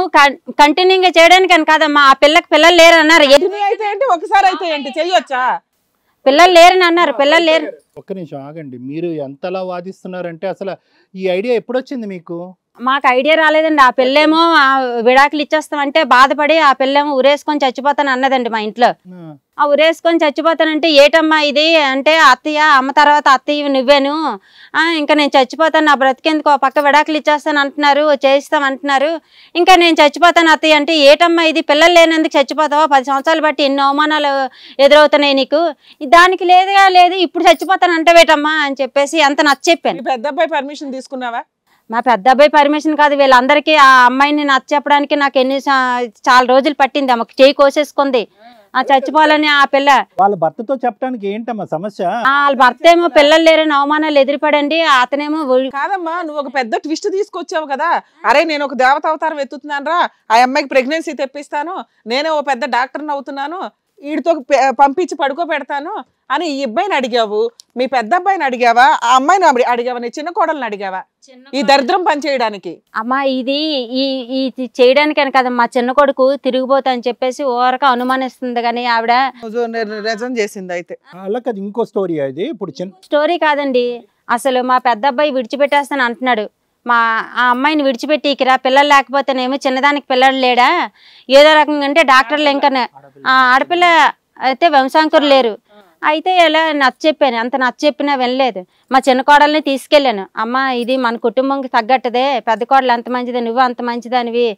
కంటిన్యూగా చేయడానికి అని కాదమ్మా ఆ పిల్లకి పిల్లలు లేరు అన్నారు ఒకసారి అయితే ఏంటి చెయ్యొచ్చా పిల్లలు లేరని అన్నారు పిల్లలు లేరు ఒక్క నిమిషం ఆగండి మీరు ఎంతలా వాదిస్తున్నారంటే అసలు ఈ ఐడియా ఎప్పుడొచ్చింది మీకు మాకు ఐడియా రాలేదండి ఆ పెళ్ళేమో ఆ విడాకులు ఇచ్చేస్తామంటే బాధపడి ఆ పెళ్ళేమో ఉరేసుకొని చచ్చిపోతాను అన్నదండి మా ఇంట్లో ఆ ఉరేసుకొని చచ్చిపోతానంటే ఏటమ్మా ఇది అంటే అత్తయ్య అమ్మ తర్వాత అత్తయ్య నువ్వేను ఇంకా నేను చచ్చిపోతాను నా బ్రతికేందుకు పక్క విడాకులు ఇచ్చేస్తాను అంటున్నారు చేయిస్తాం అంటున్నారు ఇంకా నేను చచ్చిపోతాను అత్తయ్య అంటే ఏటమ్మా ఇది పిల్లలు లేనందుకు చచ్చిపోతావా పది సంవత్సరాలు బట్టి ఎన్నో అవమానాలు ఎదురవుతున్నాయి నీకు దానికి లేదుగా లేదు ఇప్పుడు చచ్చిపోతాను అంటవేటమ్మా అని చెప్పేసి అంత చెప్పాను పెద్ద పర్మిషన్ తీసుకున్నావా మా పెద్ద అబ్బాయి పర్మిషన్ కాదు వీళ్ళందరికీ ఆ అమ్మాయిని నచ్చ చెప్పడానికి నాకు ఎన్ని చాలా రోజులు పట్టింది అమ్మకి చేయి కోసేసుకుంది ఆ చచ్చిపోవాలని ఆ పిల్ల వాళ్ళ భర్తతో చెప్పడానికి ఏంటమ్మా సమస్య వాళ్ళ భర్త ఏమో పిల్లలు లేరని అవమానాలు ఎదిరిపడండి అతనేమో కాదమ్మా నువ్వు ఒక పెద్ద ట్విస్ట్ తీసుకొచ్చావు కదా అరే నేను ఒక దేవత అవతారం ఎత్తుతున్నాను రా ఆ అమ్మాయికి ప్రెగ్నెన్సీ తెప్పిస్తాను నేనే ఓ పెద్ద డాక్టర్ని అవుతున్నాను వీడితో పంపించి పడుకో పెడతాను అని ఈ అబ్బాయిని అడిగావు మీ పెద్ద అబ్బాయిని అడిగావా ఆ అమ్మాయిని అడిగావా నీ చిన్న కోడలను అడిగావా ఈ దరిద్రం పనిచేయడానికి అమ్మా ఇది ఈ ఇది చేయడానికని కదా మా చిన్న కొడుకు తిరిగిపోతా అని చెప్పేసి ఓరక అనుమానిస్తుంది కానీ ఆవిడ చేసింది అయితే ఇంకో స్టోరీ అది ఇప్పుడు స్టోరీ కాదండి అసలు మా పెద్ద అబ్బాయి విడిచిపెట్టేస్తాను అంటున్నాడు మా ఆ అమ్మాయిని విడిచిపెట్టి ఇకరా పిల్లలు లేకపోతేనేమో చిన్నదానికి పిల్లలు లేడా ఏదో రకంగా అంటే డాక్టర్లు ఇంకా ఆడపిల్ల అయితే వంశాంకురు లేరు అయితే ఇలా నచ్చ చెప్పాను అంత నచ్చ చెప్పినా వినలేదు మా చిన్న కోడల్ని తీసుకెళ్ళాను అమ్మ ఇది మన కుటుంబంకి తగ్గట్టుదే పెద్ద కోడలు ఎంత మంచిది నువ్వు అంత మంచిదనివి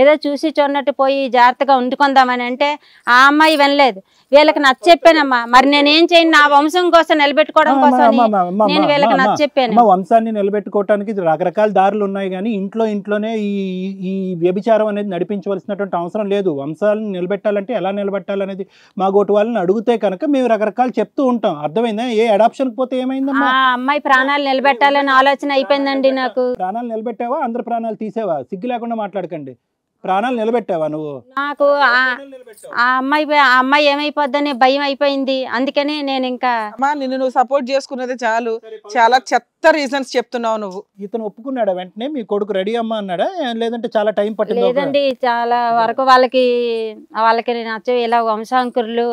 ఏదో చూసి చూడనట్టు పోయి జాగ్రత్తగా వండుకుందామని అంటే ఆ అమ్మాయి వినలేదు వీళ్ళకి నచ్చ చెప్పానమ్మా మరి నేనేం చేయను నా వంశం కోసం నిలబెట్టుకోవడం కోసం నేను వీళ్ళకి నచ్చ చెప్పాను వంశాన్ని నిలబెట్టుకోవడానికి రకరకాల దారులు ఉన్నాయి కానీ ఇంట్లో ఇంట్లోనే ఈ ఈ వ్యభిచారం అనేది నడిపించవలసినటువంటి అవసరం లేదు వంశాలను నిలబెట్టాలంటే ఎలా నిలబెట్టాలనేది మా గోటు వాళ్ళని అడిగితే కనుక మేము రకరకాలు చెప్తూ ఉంటాం అర్థమైందా ఏ అడాప్షన్ పోతే ఏమైందమ్మా అమ్మాయి ప్రాణాలు నిలబెట్టాలని ఆలోచన అయిపోయిందండి నాకు ప్రాణాలు నిలబెట్టావా అందరు ప్రాణాలు తీసేవా సిగ్గు లేకుండా మాట్లాడకండి ప్రాణాలు నిలబెట్టావా నువ్వు నాకు ఆ అమ్మాయి ఆ అమ్మాయి ఏమైపోద్దని భయం అయిపోయింది అందుకని నేను ఇంకా అమ్మా నిన్ను నువ్వు సపోర్ట్ చేసుకున్నది చాలు చాలా చెత్త రీజన్స్ చెప్తున్నావు నువ్వు ఇతను ఒప్పుకున్నాడా వెంటనే మీ కొడుకు రెడీ అమ్మా అన్నాడా లేదంటే చాలా టైం పట్టింది లేదండి చాలా వరకు వాళ్ళకి వాళ్ళకి నచ్చ ఇలా వంశాంకురులు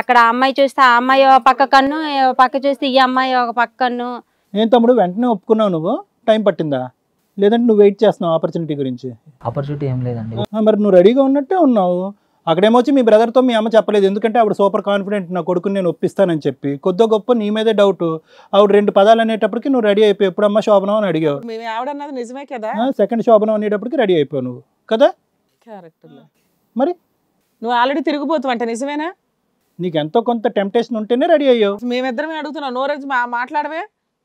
అక్కడ అమ్మాయి చూస్తే ఆ అమ్మాయి ఒక పక్క కన్ను పక్క చూస్తే ఈ అమ్మాయి ఒక పక్క కన్ను నేను తమ్ముడు వెంటనే ఒప్పుకున్నావు నువ్వు టైం పట్టిందా లేదంటే నువ్వు వెయిట్ చేస్తున్నావు ఆపర్చునిటీ గురించి ఆపర్చునిటీ ఏం లేదండి మరి నువ్వు రెడీగా ఉన్నట్టే ఉన్నావు అక్కడేమొచ్చి మీ బ్రదర్తో మీ అమ్మ చెప్పలేదు ఎందుకంటే ఆవిడ సూపర్ కాన్ఫిడెంట్ నా కొడుకుని నేను ఒప్పిస్తానని చెప్పి కొద్దిగా గొప్ప నీ మీదే డౌట్ ఆవిడ రెండు పదాలు అనేటప్పటికి నువ్వు రెడీ అయిపోయి ఎప్పుడు అమ్మ శోభనం అని అడిగావు నిజమే కదా సెకండ్ శోభనం అనేటప్పటికి రెడీ అయిపోయావు నువ్వు కదా మరి నువ్వు ఆల్రెడీ తిరిగిపోతావు అంటే నిజమేనా నీకు ఎంతో కొంత టెంప్టేషన్ ఉంటేనే రెడీ అయ్యావు మేమిద్దరమే అడుగుతున్నావు నోరేజ్ మాట్లాడవే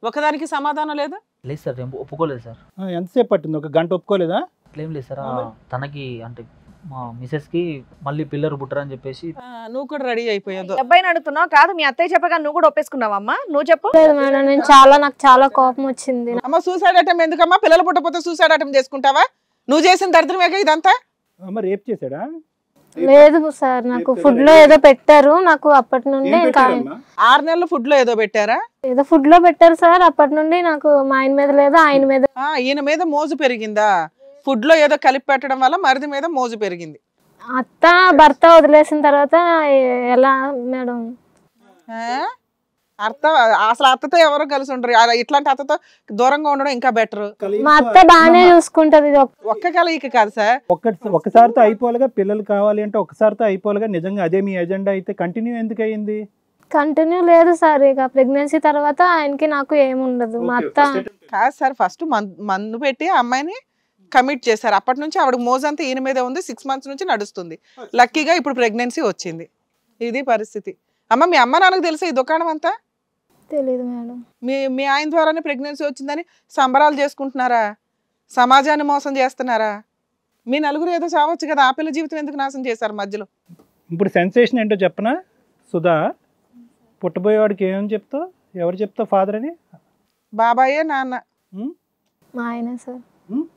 ఒకదానికి సమాధానం లేదు లేదు సార్ రేపు ఒప్పుకోలేదు సార్ ఎంతసేపు పట్టింది ఒక గంట ఒప్పుకోలేదా ఏం లేదు సార్ తనకి అంటే మా మిసెస్ కి మళ్ళీ పిల్లలు పుట్టరని చెప్పేసి నువ్వు కూడా రెడీ అయిపోయావు అబ్బాయిని అడుగుతున్నావు కాదు మీ అత్తయ్య చెప్పగా నువ్వు కూడా ఒప్పేసుకున్నావమ్మా నువ్వు చెప్పు లేదు మేడం నేను చాలా నాకు చాలా కోపం వచ్చింది అమ్మ సూసైడ్ అటెంప్ ఎందుకమ్మా పిల్లలు పుట్టపోతే సూసైడ్ అటెంప్ చేసుకుంటావా నువ్వు చేసిన దరిద్రమే ఇదంతా అమ్మ రేపు చేశాడా లేదు సార్ నాకు ఫుడ్ లో ఏదో పెట్టారు నాకు అప్పటి నుండి ఆరు నెలలు ఫుడ్ లో ఏదో పెట్టారా ఏదో ఫుడ్ లో పెట్టారు సార్ అప్పటి నుండి నాకు మా ఆయన మీద లేదు ఆయన మీద ఈయన మీద మోజు పెరిగిందా ఫుడ్ లో ఏదో కలిపి పెట్టడం వల్ల మరిది మీద మోజు పెరిగింది అత్త భర్త వదిలేసిన తర్వాత ఎలా మేడం అత్త అసలు అత్తతో ఎవరు కలిసి ఉండరు అలా ఇట్లాంటి అత్తతో దూరంగా ఉండడం ఇంకా బెటర్ మా అత్త బాగానే చూసుకుంటది ఒక్క కలయిక కాదు సార్ ఒక్క ఒక్కసారితో అయిపోలేగా పిల్లలు కావాలి అంటే ఒకసారితో అయిపోలేగా నిజంగా అదే మీ ఎజెండా అయితే కంటిన్యూ ఎందుకు అయింది కంటిన్యూ లేదు సార్ ఇక ప్రెగ్నెన్సీ తర్వాత ఆయనకి నాకు ఏముండదు మా అత్త కాదు సార్ ఫస్ట్ మందు పెట్టి అమ్మాయిని కమిట్ చేశారు అప్పటి నుంచి ఆవిడ మోజంతా ఈయన మీద ఉంది సిక్స్ మంత్స్ నుంచి నడుస్తుంది లక్కీగా ఇప్పుడు ప్రెగ్నెన్సీ వచ్చింది ఇది పరిస్థితి అమ్మ మీ అమ్మ నాన్నకు తెలుసా ఈ దుకాణం అంతా తెలియదు మేడం మీ మీ ఆయన ద్వారానే ప్రెగ్నెన్సీ వచ్చిందని సంబరాలు చేసుకుంటున్నారా సమాజాన్ని మోసం చేస్తున్నారా మీ నలుగురు ఏదో చావచ్చు కదా ఆ పిల్ల జీవితం ఎందుకు నాశనం చేశారు మధ్యలో ఇప్పుడు సెన్సేషన్ ఏంటో చెప్పనా సుధా పుట్టబోయేవాడికి ఏం చెప్తావు ఎవరు చెప్తావు ఫాదర్ అని బాబాయే నాన్న మా ఆయన సార్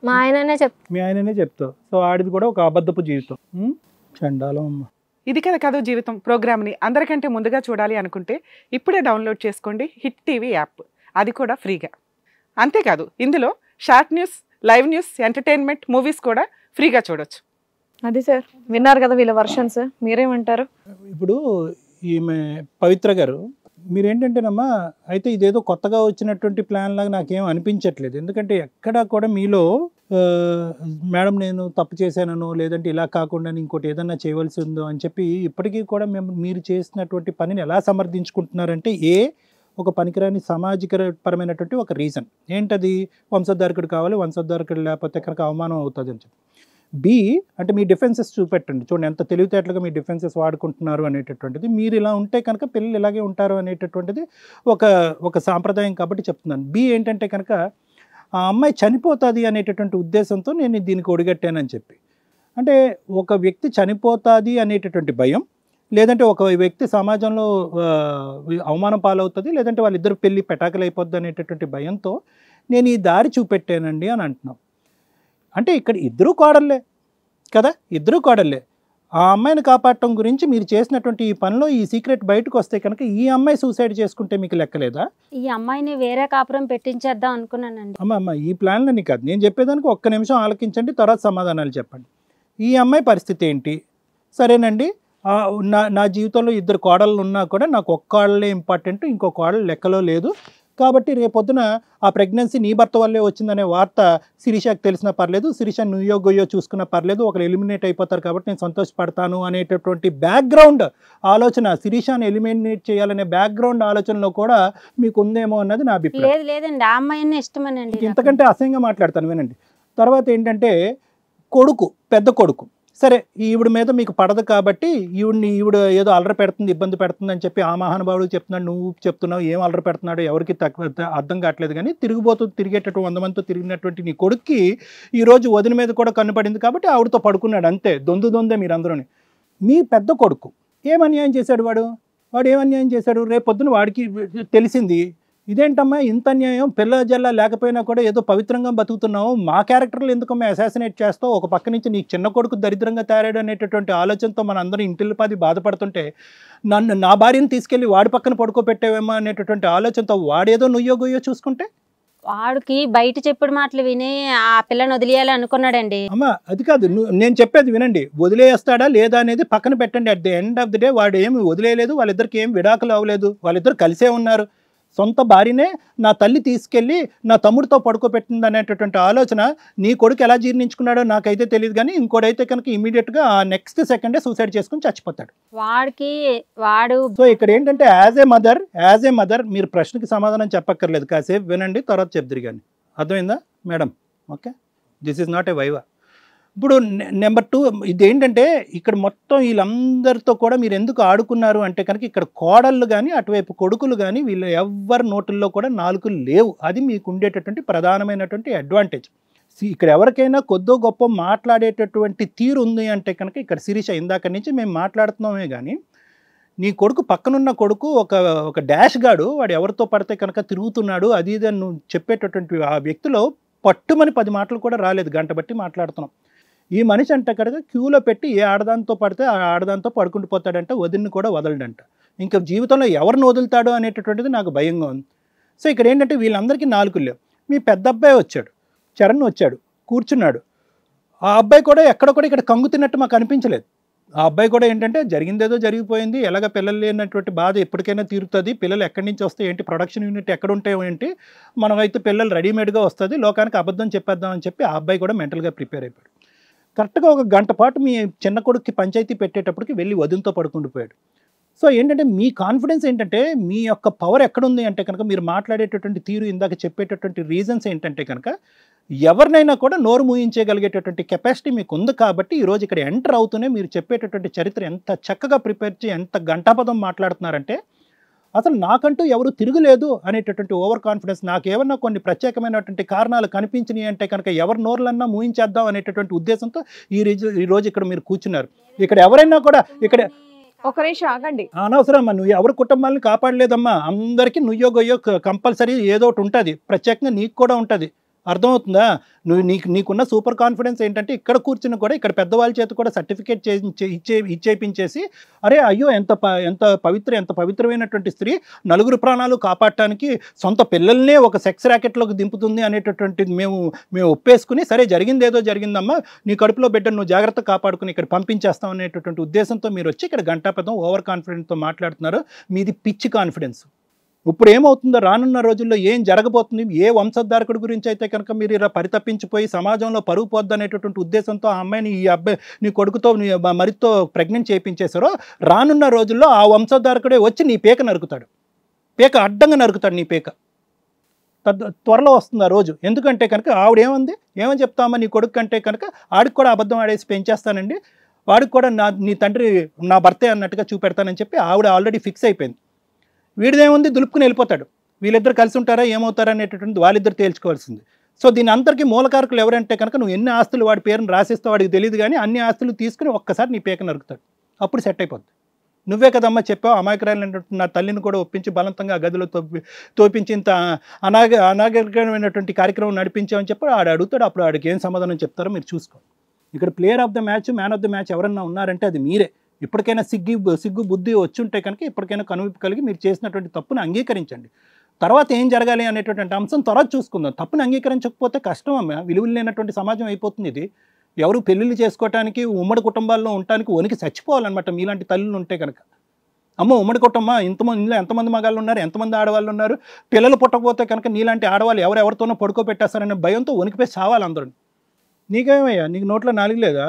మా ఆయననే చెప్ మీ ఆయననే చెప్తావు సో ఆడిది కూడా ఒక అబద్ధపు జీవితం చండాలం అమ్మా ఇది కదా కథ జీవితం ప్రోగ్రామ్ని అందరికంటే ముందుగా చూడాలి అనుకుంటే ఇప్పుడే డౌన్లోడ్ చేసుకోండి హిట్ టీవీ యాప్ అది కూడా ఫ్రీగా అంతేకాదు ఇందులో short news live news entertainment movies కూడా ఫ్రీగా చూడొచ్చు అది సార్ విన్నారు కదా వీళ్ళ వర్షన్స్ మీరేమంటారు ఇప్పుడు ఈమె పవిత్ర గారు మీరేంటంటేనమ్మా అయితే ఇదేదో కొత్తగా వచ్చినటువంటి ప్లాన్ లాగా నాకేం అనిపించట్లేదు ఎందుకంటే ఎక్కడా కూడా మీలో మేడం నేను తప్పు చేశానను లేదంటే ఇలా కాకుండా ఇంకోటి ఏదన్నా చేయవలసి ఉందో అని చెప్పి ఇప్పటికీ కూడా మేము మీరు చేసినటువంటి పనిని ఎలా సమర్థించుకుంటున్నారంటే ఏ ఒక పనికిరాని సామాజిక పరమైనటువంటి ఒక రీజన్ ఏంటది వంశోద్ధారకుడు కావాలి వంశోద్ధారకుడు లేకపోతే ఎక్కడికి అవమానం అవుతుంది అని చెప్పి బి అంటే మీ డిఫెన్సెస్ చూపెట్టండి చూడండి ఎంత తెలివితేటలుగా మీ డిఫెన్సెస్ వాడుకుంటున్నారు అనేటటువంటిది మీరు ఇలా ఉంటే కనుక పిల్లలు ఇలాగే ఉంటారు అనేటటువంటిది ఒక ఒక సాంప్రదాయం కాబట్టి చెప్తున్నాను బి ఏంటంటే కనుక ఆ అమ్మాయి చనిపోతుంది అనేటటువంటి ఉద్దేశంతో నేను దీనికి ఒడిగట్టానని చెప్పి అంటే ఒక వ్యక్తి చనిపోతుంది అనేటటువంటి భయం లేదంటే ఒక వ్యక్తి సమాజంలో అవమానం పాలవుతుంది లేదంటే వాళ్ళిద్దరు పెళ్ళి పెటాకలు అయిపోద్ది అనేటటువంటి భయంతో నేను ఈ దారి చూపెట్టానండి అని అంటున్నాం అంటే ఇక్కడ ఇద్దరూ కోడళ్ళే కదా ఇద్దరూ కోడళ్ళే ఆ అమ్మాయిని కాపాడటం గురించి మీరు చేసినటువంటి ఈ పనిలో ఈ సీక్రెట్ బయటకు వస్తే కనుక ఈ అమ్మాయి సూసైడ్ చేసుకుంటే మీకు లెక్కలేదా ఈ అమ్మాయిని వేరే కాపురం పెట్టించేద్దాం అనుకున్నానండి అమ్మ అమ్మ ఈ ప్లాన్లో నీకు అది నేను చెప్పేదానికి ఒక్క నిమిషం ఆలోకించండి తర్వాత సమాధానాలు చెప్పండి ఈ అమ్మాయి పరిస్థితి ఏంటి సరేనండి నా నా జీవితంలో ఇద్దరు కోడళ్ళు ఉన్నా కూడా నాకు ఒక్క కోడలే ఇంపార్టెంట్ ఇంకో కోడలు లెక్కలో లేదు కాబట్టి రేపొద్దున ఆ ప్రెగ్నెన్సీ నీ భర్త వల్లే వచ్చిందనే వార్త శిరీషకు తెలిసినా పర్లేదు శిరీష న్యూయో గొయ్యో చూసుకున్నా పర్లేదు ఒకరు ఎలిమినేట్ అయిపోతారు కాబట్టి నేను సంతోషపడతాను అనేటటువంటి బ్యాక్గ్రౌండ్ ఆలోచన శిరీషాను ఎలిమినేట్ చేయాలనే బ్యాక్గ్రౌండ్ ఆలోచనలో కూడా మీకు ఉందేమో అన్నది నా అభిప్రాయం లేదండి ఆ అమ్మాయిని ఇంతకంటే అసహ్యంగా మాట్లాడతాను వినండి తర్వాత ఏంటంటే కొడుకు పెద్ద కొడుకు సరే ఈవిడ మీద మీకు పడదు కాబట్టి ఈవిడిని ఈవిడ ఏదో అలర పెడుతుంది ఇబ్బంది పెడుతుంది అని చెప్పి ఆ మహానుభావుడు చెప్తున్నాడు నువ్వు చెప్తున్నావు ఏం అలర పెడుతున్నాడు ఎవరికి తక్కువ అర్థం కావట్లేదు కానీ తిరిగిపోతూ తిరిగేటట్టు వంద మందితో తిరిగినటువంటి నీ కొడుక్కి ఈరోజు వదిన మీద కూడా కన్నుపడింది కాబట్టి ఆవిడతో పడుకున్నాడు అంతే దొందు దొందే మీరందరూ మీ పెద్ద కొడుకు ఏమన్యాయం చేశాడు వాడు వాడు ఏమన్యాయం చేశాడు రేపు పొద్దున వాడికి తెలిసింది ఇదేంటమ్మా ఇంత అన్యాయం పిల్ల జల్ల లేకపోయినా కూడా ఏదో పవిత్రంగా బతుకుతున్నావు మా క్యారెక్టర్లు ఎందుకు మేము అసాసినేట్ చేస్తావు ఒక పక్క నుంచి నీకు చిన్న కొడుకు దరిద్రంగా తయారాడు అనేటటువంటి ఆలోచనతో మన అందరం ఇంటిల్లిపాది బాధపడుతుంటే నన్ను నా భార్యను తీసుకెళ్ళి వాడి పక్కన పడుకోబెట్టావేమో అనేటటువంటి ఆలోచనతో వాడేదో నుయ్యో గొయ్యో చూసుకుంటే వాడికి బయట చెప్పిన మాటలు విని ఆ పిల్లని వదిలేయాలి అనుకున్నాడండి అమ్మా అది కాదు నేను చెప్పేది వినండి వదిలేస్తాడా లేదా అనేది పక్కన పెట్టండి at the end of the day వాడు ఏమి వదిలేయలేదు వాళ్ళిద్దరికి ఏం విడాకులు అవ్వలేదు వాళ్ళిద్దరు కలిసే ఉన్నారు సొంత భార్యనే నా తల్లి తీసుకెళ్ళి నా తమ్ముడితో పడుకోబెట్టింది అనేటటువంటి ఆలోచన నీ కొడుకు ఎలా జీర్ణించుకున్నాడో నాకైతే తెలియదు కానీ ఇంకోడైతే కనుక ఇమీడియట్గా నెక్స్ట్ సెకండే సూసైడ్ చేసుకుని చచ్చిపోతాడు వాడికి వాడు సో ఇక్కడ ఏంటంటే as a mother as a mother మీరు ప్రశ్నకి సమాధానం చెప్పక్కర్లేదు కాసేపు వినండి తర్వాత చెప్దిరి కానీ అర్థమైందా madam okay this is not a viva ఇప్పుడు నెంబర్ టూ ఇదేంటంటే ఇక్కడ మొత్తం వీళ్ళందరితో కూడా మీరు ఎందుకు ఆడుకున్నారు అంటే కనుక ఇక్కడ కోడళ్ళు కానీ అటువైపు కొడుకులు కానీ వీళ్ళు ఎవరి నోటుల్లో కూడా నాలుగు లేవు అది మీకు ఉండేటటువంటి ప్రధానమైనటువంటి అడ్వాంటేజ్ ఇక్కడ ఎవరికైనా కొద్దో గొప్ప మాట్లాడేటటువంటి తీరు ఉంది అంటే కనుక ఇక్కడ శిరీష ఇందాక నుంచి మేము మాట్లాడుతున్నామే కానీ నీ కొడుకు పక్కనున్న కొడుకు ఒక ఒక డాష్ గాడు వాడు ఎవరితో పడితే కనుక తిరుగుతున్నాడు అది ఇది అని నువ్వు చెప్పేటటువంటి ఆ వ్యక్తిలో పట్టుమని పది మాటలు కూడా రాలేదు గంట బట్టి మాట్లాడుతున్నాం ఈ మనిషి అంట అక్కడ క్యూలో పెట్టి ఏ ఆడదాంతో పడితే ఆ ఆడదాంతో పడుకుంటూ పోతాడంట వదిలిని కూడా వదలడంట ఇంకా జీవితంలో ఎవరిని వదులుతాడు అనేటటువంటిది నాకు భయంగా ఉంది సో ఇక్కడ ఏంటంటే వీళ్ళందరికీ నాలుగు లేవు మీ పెద్ద అబ్బాయి వచ్చాడు చరణ్ వచ్చాడు కూర్చున్నాడు ఆ అబ్బాయి కూడా ఎక్కడ కూడా ఇక్కడ కంగు తిన్నట్టు మాకు అనిపించలేదు ఆ అబ్బాయి కూడా ఏంటంటే జరిగిందేదో జరిగిపోయింది ఎలాగ పిల్లలు లేనటువంటి బాధ ఎప్పటికైనా తీరుతుంది పిల్లలు ఎక్కడి నుంచి వస్తే ఏంటి ప్రొడక్షన్ యూనిట్ ఎక్కడ ఉంటే ఏంటి మనం అయితే పిల్లలు రెడీమేడ్గా వస్తుంది లోకానికి అబద్ధం చెప్పేద్దామని చెప్పి ఆ అబ్బాయి కూడా మెంటల్గా ప్రిపేర్ అయిపోయాడు కరెక్ట్గా ఒక గంట పాటు మీ చిన్న కొడుక్కి పంచాయతీ పెట్టేటప్పటికి వెళ్ళి వదినతో పడుకుండిపోయాడు సో ఏంటంటే మీ కాన్ఫిడెన్స్ ఏంటంటే మీ యొక్క పవర్ ఎక్కడుంది అంటే కనుక మీరు మాట్లాడేటటువంటి తీరు ఇందాక చెప్పేటటువంటి రీజన్స్ ఏంటంటే కనుక ఎవరినైనా కూడా నోరు మూయించగలిగేటటువంటి కెపాసిటీ మీకు ఉంది కాబట్టి ఈరోజు ఇక్కడ ఎంటర్ అవుతూనే మీరు చెప్పేటటువంటి చరిత్ర ఎంత చక్కగా ప్రిపేర్ చేసి ఎంత గంటాపదం మాట్లాడుతున్నారంటే అసలు నాకంటూ ఎవరు తిరగలేదు అనేటటువంటి ఓవర్ కాన్ఫిడెన్స్ నాకేమన్నా కొన్ని ప్రత్యేకమైనటువంటి కారణాలు కనిపించినాయి అంటే కనుక ఎవరి నోర్లన్నా మూయించేద్దాం అనేటటువంటి ఉద్దేశంతో ఈ ఈ రోజు ఇక్కడ మీరు కూర్చున్నారు ఇక్కడ ఎవరైనా కూడా ఇక్కడ ఒక నిమిషం ఆగండి అనవసరమ్మా నువ్వు ఎవరి కుటుంబాలను కాపాడలేదమ్మా అందరికీ నుయ్యో కంపల్సరీ ఏదో ఒకటి ఉంటుంది ప్రత్యేకంగా నీకు కూడా ఉంటుంది అర్థమవుతుందా నువ్వు నీకు నీకున్న సూపర్ కాన్ఫిడెన్స్ ఏంటంటే ఇక్కడ కూర్చుని కూడా ఇక్కడ పెద్దవాళ్ళ చేతి కూడా సర్టిఫికేట్ చే ఇచ్చే ఇచ్చేపించేసి అరే అయ్యో ఎంత ప ఎంత పవిత్ర ఎంత పవిత్రమైనటువంటి స్త్రీ నలుగురు ప్రాణాలు కాపాడటానికి సొంత పిల్లల్నే ఒక సెక్స్ ర్యాకెట్లోకి దింపుతుంది అనేటటువంటిది మేము మేము ఒప్పేసుకుని సరే జరిగింది ఏదో జరిగిందమ్మా నీ కడుపులో బిడ్డ నువ్వు జాగ్రత్త కాపాడుకుని ఇక్కడ పంపించేస్తాం అనేటటువంటి ఉద్దేశంతో మీరు వచ్చి ఇక్కడ గంటాపదం ఓవర్ కాన్ఫిడెన్స్తో మాట్లాడుతున్నారు మీది పిచ్చి కాన్ఫిడెన్స్ ఇప్పుడు ఏమవుతుందో రానున్న రోజుల్లో ఏం జరగబోతుంది ఏ వంశధారకుడి గురించి అయితే కనుక మీరు ఇలా పరితపించిపోయి సమాజంలో పరుగు పోద్దనేటటువంటి ఉద్దేశంతో ఆ అమ్మాయిని ఈ అబ్బాయి నీ కొడుకుతో నీ మరితో ప్రెగ్నెంట్ చేయించేశారో రానున్న రోజుల్లో ఆ వంశధారకుడే వచ్చి నీ పేక నరుకుతాడు పేక అడ్డంగా నరుకుతాడు నీ పేక త్వరలో వస్తుంది ఆ రోజు ఎందుకంటే కనుక ఆవిడేమంది ఏమని చెప్తామో నీ కొడుకు కంటే కనుక ఆడికి కూడా అబద్ధం ఆడేసి పెంచేస్తానండి వాడికి కూడా నా నీ తండ్రి నా భర్తే అన్నట్టుగా చూపెడతానని చెప్పి ఆవిడ ఆల్రెడీ ఫిక్స్ అయిపోయింది వీడిదేముంది దులుపుకుని వెళ్ళిపోతాడు వీళ్ళిద్దరు కలిసి ఉంటారా ఏమవుతారా అనేటటువంటి వాళ్ళిద్దరు తేల్చుకోవాల్సింది సో దీని అందరికీ మూలకారకులు ఎవరంటే కనుక నువ్వు ఎన్ని ఆస్తులు వాడి పేరును రాసిస్తావు వాడికి తెలియదు కానీ అన్ని ఆస్తులు తీసుకుని ఒక్కసారి నీ పేక నరుకుతాడు అప్పుడు సెట్ అయిపోద్ది నువ్వే కదమ్మా చెప్పావు అమాయకురాలైనటువంటి నా తల్లిని కూడా ఒప్పించి బలవంతంగా గదిలో తోపి తోపించి ఇంత అనాగ అనాగరికమైనటువంటి కార్యక్రమం అని చెప్పి ఆడు అడుగుతాడు అప్పుడు ఆడికి ఏం సమాధానం చెప్తారో మీరు చూసుకోండి ఇక్కడ player of the match man of the match ఎవరన్నా ఉన్నారంటే అది మీరే ఇప్పటికైనా సిగ్గి సిగ్గు బుద్ధి వచ్చుంటే కనుక ఇప్పటికైనా కనువిప్పు కలిగి మీరు చేసినటువంటి తప్పును అంగీకరించండి తర్వాత ఏం జరగాలి అనేటటువంటి అంశం తర్వాత చూసుకుందాం తప్పును అంగీకరించకపోతే కష్టం అమ్మ విలువలు లేనటువంటి సమాజం అయిపోతుంది ఇది ఎవరు పెళ్ళిళ్ళు చేసుకోవటానికి ఉమ్మడి కుటుంబాల్లో ఉండటానికి వనికి చచ్చిపోవాలన్నమాట మీలాంటి తల్లులు ఉంటే కనుక అమ్మ ఉమ్మడి కుటుంబ ఇంతమంది ఇందులో ఎంతమంది మగాళ్ళు ఉన్నారు ఎంతమంది ఆడవాళ్ళు ఉన్నారు పిల్లలు పుట్టకపోతే కనుక నీలాంటి ఆడవాళ్ళు ఎవరెవరితోనో పడుకోబెట్టేస్తారనే భయంతో వణికిపోయి చావాలి అందరూ నీకేమయ్యా నీకు నోట్లో నాలుగు లేదా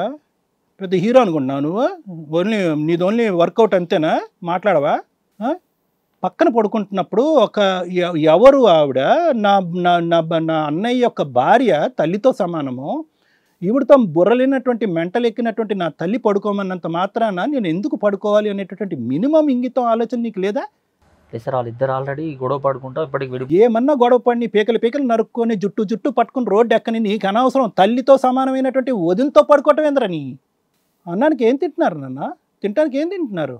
పెద్ద హీరో అనుకుంటున్నావు నువ్వు ఓన్లీ నీది ఓన్లీ వర్కౌట్ అంతేనా మాట్లాడవా పక్కన పడుకుంటున్నప్పుడు ఒక ఎవరు ఆవిడ నా నా నా అన్నయ్య యొక్క భార్య తల్లితో సమానము ఈవిడతో బుర్రలేనటువంటి మెంటలు ఎక్కినటువంటి నా తల్లి పడుకోమన్నంత మాత్రాన నేను ఎందుకు పడుకోవాలి అనేటటువంటి మినిమం ఇంగితం ఆలోచన నీకు లేదా వాళ్ళు ఇద్దరు ఆల్రెడీ గొడవ పడుకుంటా ఇప్పటికి విడి ఏమన్నా గొడవ పడిని పీకలు పీకలు నరుక్కొని జుట్టు జుట్టు పట్టుకుని రోడ్డు ఎక్కని నీకు అనవసరం తల్లితో సమానమైనటువంటి వదినతో పడుకోవటం నీ అన్నానికి ఏం తింటున్నారు నాన్న తినడానికి ఏం తింటున్నారు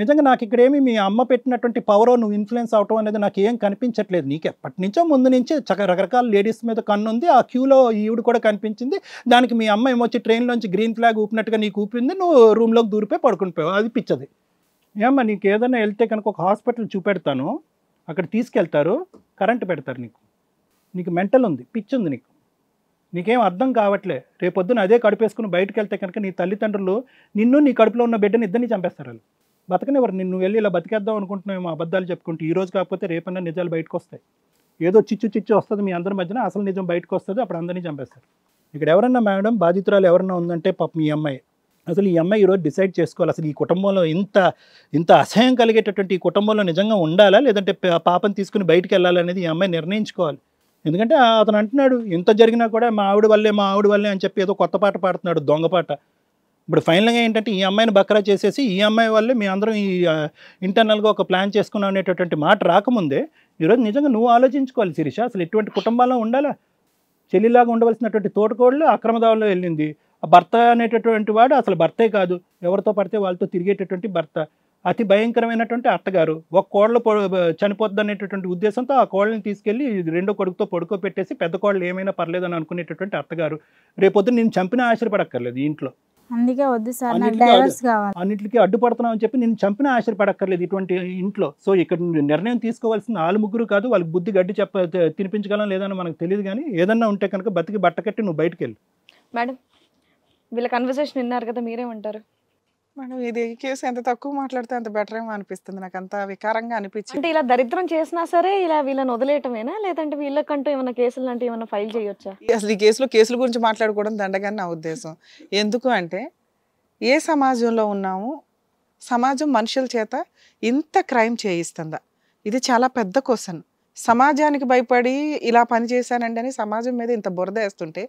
నిజంగా నాకు ఇక్కడేమి మీ అమ్మ పెట్టినటువంటి పవర్ నువ్వు ఇన్ఫ్లుయెన్స్ అవటం అనేది నాకు ఏం కనిపించట్లేదు నీకు ఎప్పటి నుంచో ముందు నుంచే రకరకాల లేడీస్ మీద కన్ను ఉంది ఆ క్యూలో ఈవిడ కూడా కనిపించింది దానికి మీ అమ్మ ఏమొచ్చి ట్రైన్లోంచి గ్రీన్ ఫ్లాగ్ ఊపినట్టుగా నీకు ఊపింది నువ్వు రూమ్లోకి దూరిపోయి పడుకునిపోయావు అది పిచ్చది ఏమ్మా నీకు ఏదైనా వెళ్తే కనుక ఒక హాస్పిటల్ చూపెడతాను అక్కడ తీసుకెళ్తారు కరెంటు పెడతారు నీకు నీకు మెంటల్ ఉంది పిచ్చి ఉంది నీకు నీకేం అర్థం కావట్లే రేపొద్దున అదే కడుపేసుకుని బయటకు వెళ్తే కనుక నీ తల్లిదండ్రులు నిన్ను నీ కడుపులో ఉన్న బిడ్డని ఇద్దరిని చంపేస్తారు వాళ్ళు బతకనివ్వరు నిన్ను వెళ్ళి ఇలా బతికేద్దాం అనుకుంటున్నామేమో అబద్ధాలు చెప్పుకుంటూ ఈ రోజు కాకపోతే రేపన్నా నిజాలు బయటకు వస్తాయి ఏదో చిచ్చు చిచ్చు వస్తుంది మీ అందరి మధ్యన అసలు నిజం బయటకు వస్తుంది అప్పుడు అందరినీ చంపేస్తారు ఇక్కడ ఎవరన్నా మేడం బాధితురాలు ఎవరన్నా ఉందంటే పాప మీ అమ్మాయి అసలు ఈ అమ్మాయి ఈరోజు డిసైడ్ చేసుకోవాలి అసలు ఈ కుటుంబంలో ఇంత ఇంత అసహ్యం కలిగేటటువంటి ఈ కుటుంబంలో నిజంగా ఉండాలా లేదంటే పాపను తీసుకుని బయటకు వెళ్ళాలనేది ఈ అమ్మాయి నిర్ణయించుకోవాలి ఎందుకంటే అతను అంటున్నాడు ఇంత జరిగినా కూడా మా ఆవిడ వల్లే మా ఆవిడ వల్లే అని చెప్పి ఏదో కొత్త పాట పాడుతున్నాడు దొంగ పాట ఇప్పుడు ఫైనల్గా ఏంటంటే ఈ అమ్మాయిని బక్రా చేసేసి ఈ అమ్మాయి వల్లే మీ అందరం ఈ ఇంటర్నల్గా ఒక ప్లాన్ చేసుకున్నాం అనేటటువంటి మాట రాకముందే ఈరోజు నిజంగా నువ్వు ఆలోచించుకోవాలి శిరీష అసలు ఎటువంటి కుటుంబాల్లో ఉండాలా చెల్లిలాగా ఉండవలసినటువంటి తోటకోళ్ళు అక్రమదావులో వెళ్ళింది ఆ భర్త అనేటటువంటి వాడు అసలు భర్తే కాదు ఎవరితో పడితే వాళ్ళతో తిరిగేటటువంటి భర్త అతి భయంకరమైనటువంటి అత్తగారు ఒక కోడలు చనిపోద్ది అనేటటువంటి ఉద్దేశంతో ఆ కోడల్ని తీసుకెళ్లి రెండో కొడుకుతో పడుకోబెట్టేసి పెద్ద కోళ్ళు ఏమైనా పర్లేదని అనుకునేటటువంటి అత్తగారు రేపొద్దు నేను చంపినా ఆశ్చర్యపడక్కర్లేదు ఇంట్లో అందుకే వద్దు సార్ అడ్డుపడుతున్నావు అని చెప్పి నేను చంపిన ఆశ్చర్యపడక్కర్లేదు ఇటువంటి ఇంట్లో సో ఇక్కడ నిర్ణయం తీసుకోవాల్సిన ఆలు ముగ్గురు కాదు వాళ్ళకి బుద్ధి గడ్డి చెప్ప తినిపించగలం లేదని మనకు తెలియదు కానీ ఏదన్నా ఉంటే కనుక బతికి బట్ట కట్టి నువ్వు బయటకు మేడం వీళ్ళ కన్వర్సేషన్ విన్నారు కదా మీరేమంటారు మేడం ఇది కేసు ఎంత తక్కువ మాట్లాడితే అంత బెటర్ ఏమో అనిపిస్తుంది నాకు అంత వికారంగా అనిపించింది అంటే ఇలా దరిద్రం చేసినా సరే ఇలా వీళ్ళని వదిలేయటమేనా లేదంటే వీళ్ళకంటూ ఏమైనా కేసులు లాంటివి ఏమైనా ఫైల్ చేయొచ్చా అసలు ఈ కేసులో కేసుల గురించి మాట్లాడుకోవడం దండగానే నా ఉద్దేశం ఎందుకు అంటే ఏ సమాజంలో ఉన్నాము సమాజం మనుషుల చేత ఇంత క్రైమ్ చేయిస్తుందా ఇది చాలా పెద్ద క్వశ్చన్ సమాజానికి భయపడి ఇలా పని చేశానండి అని సమాజం మీద ఇంత బురద వేస్తుంటే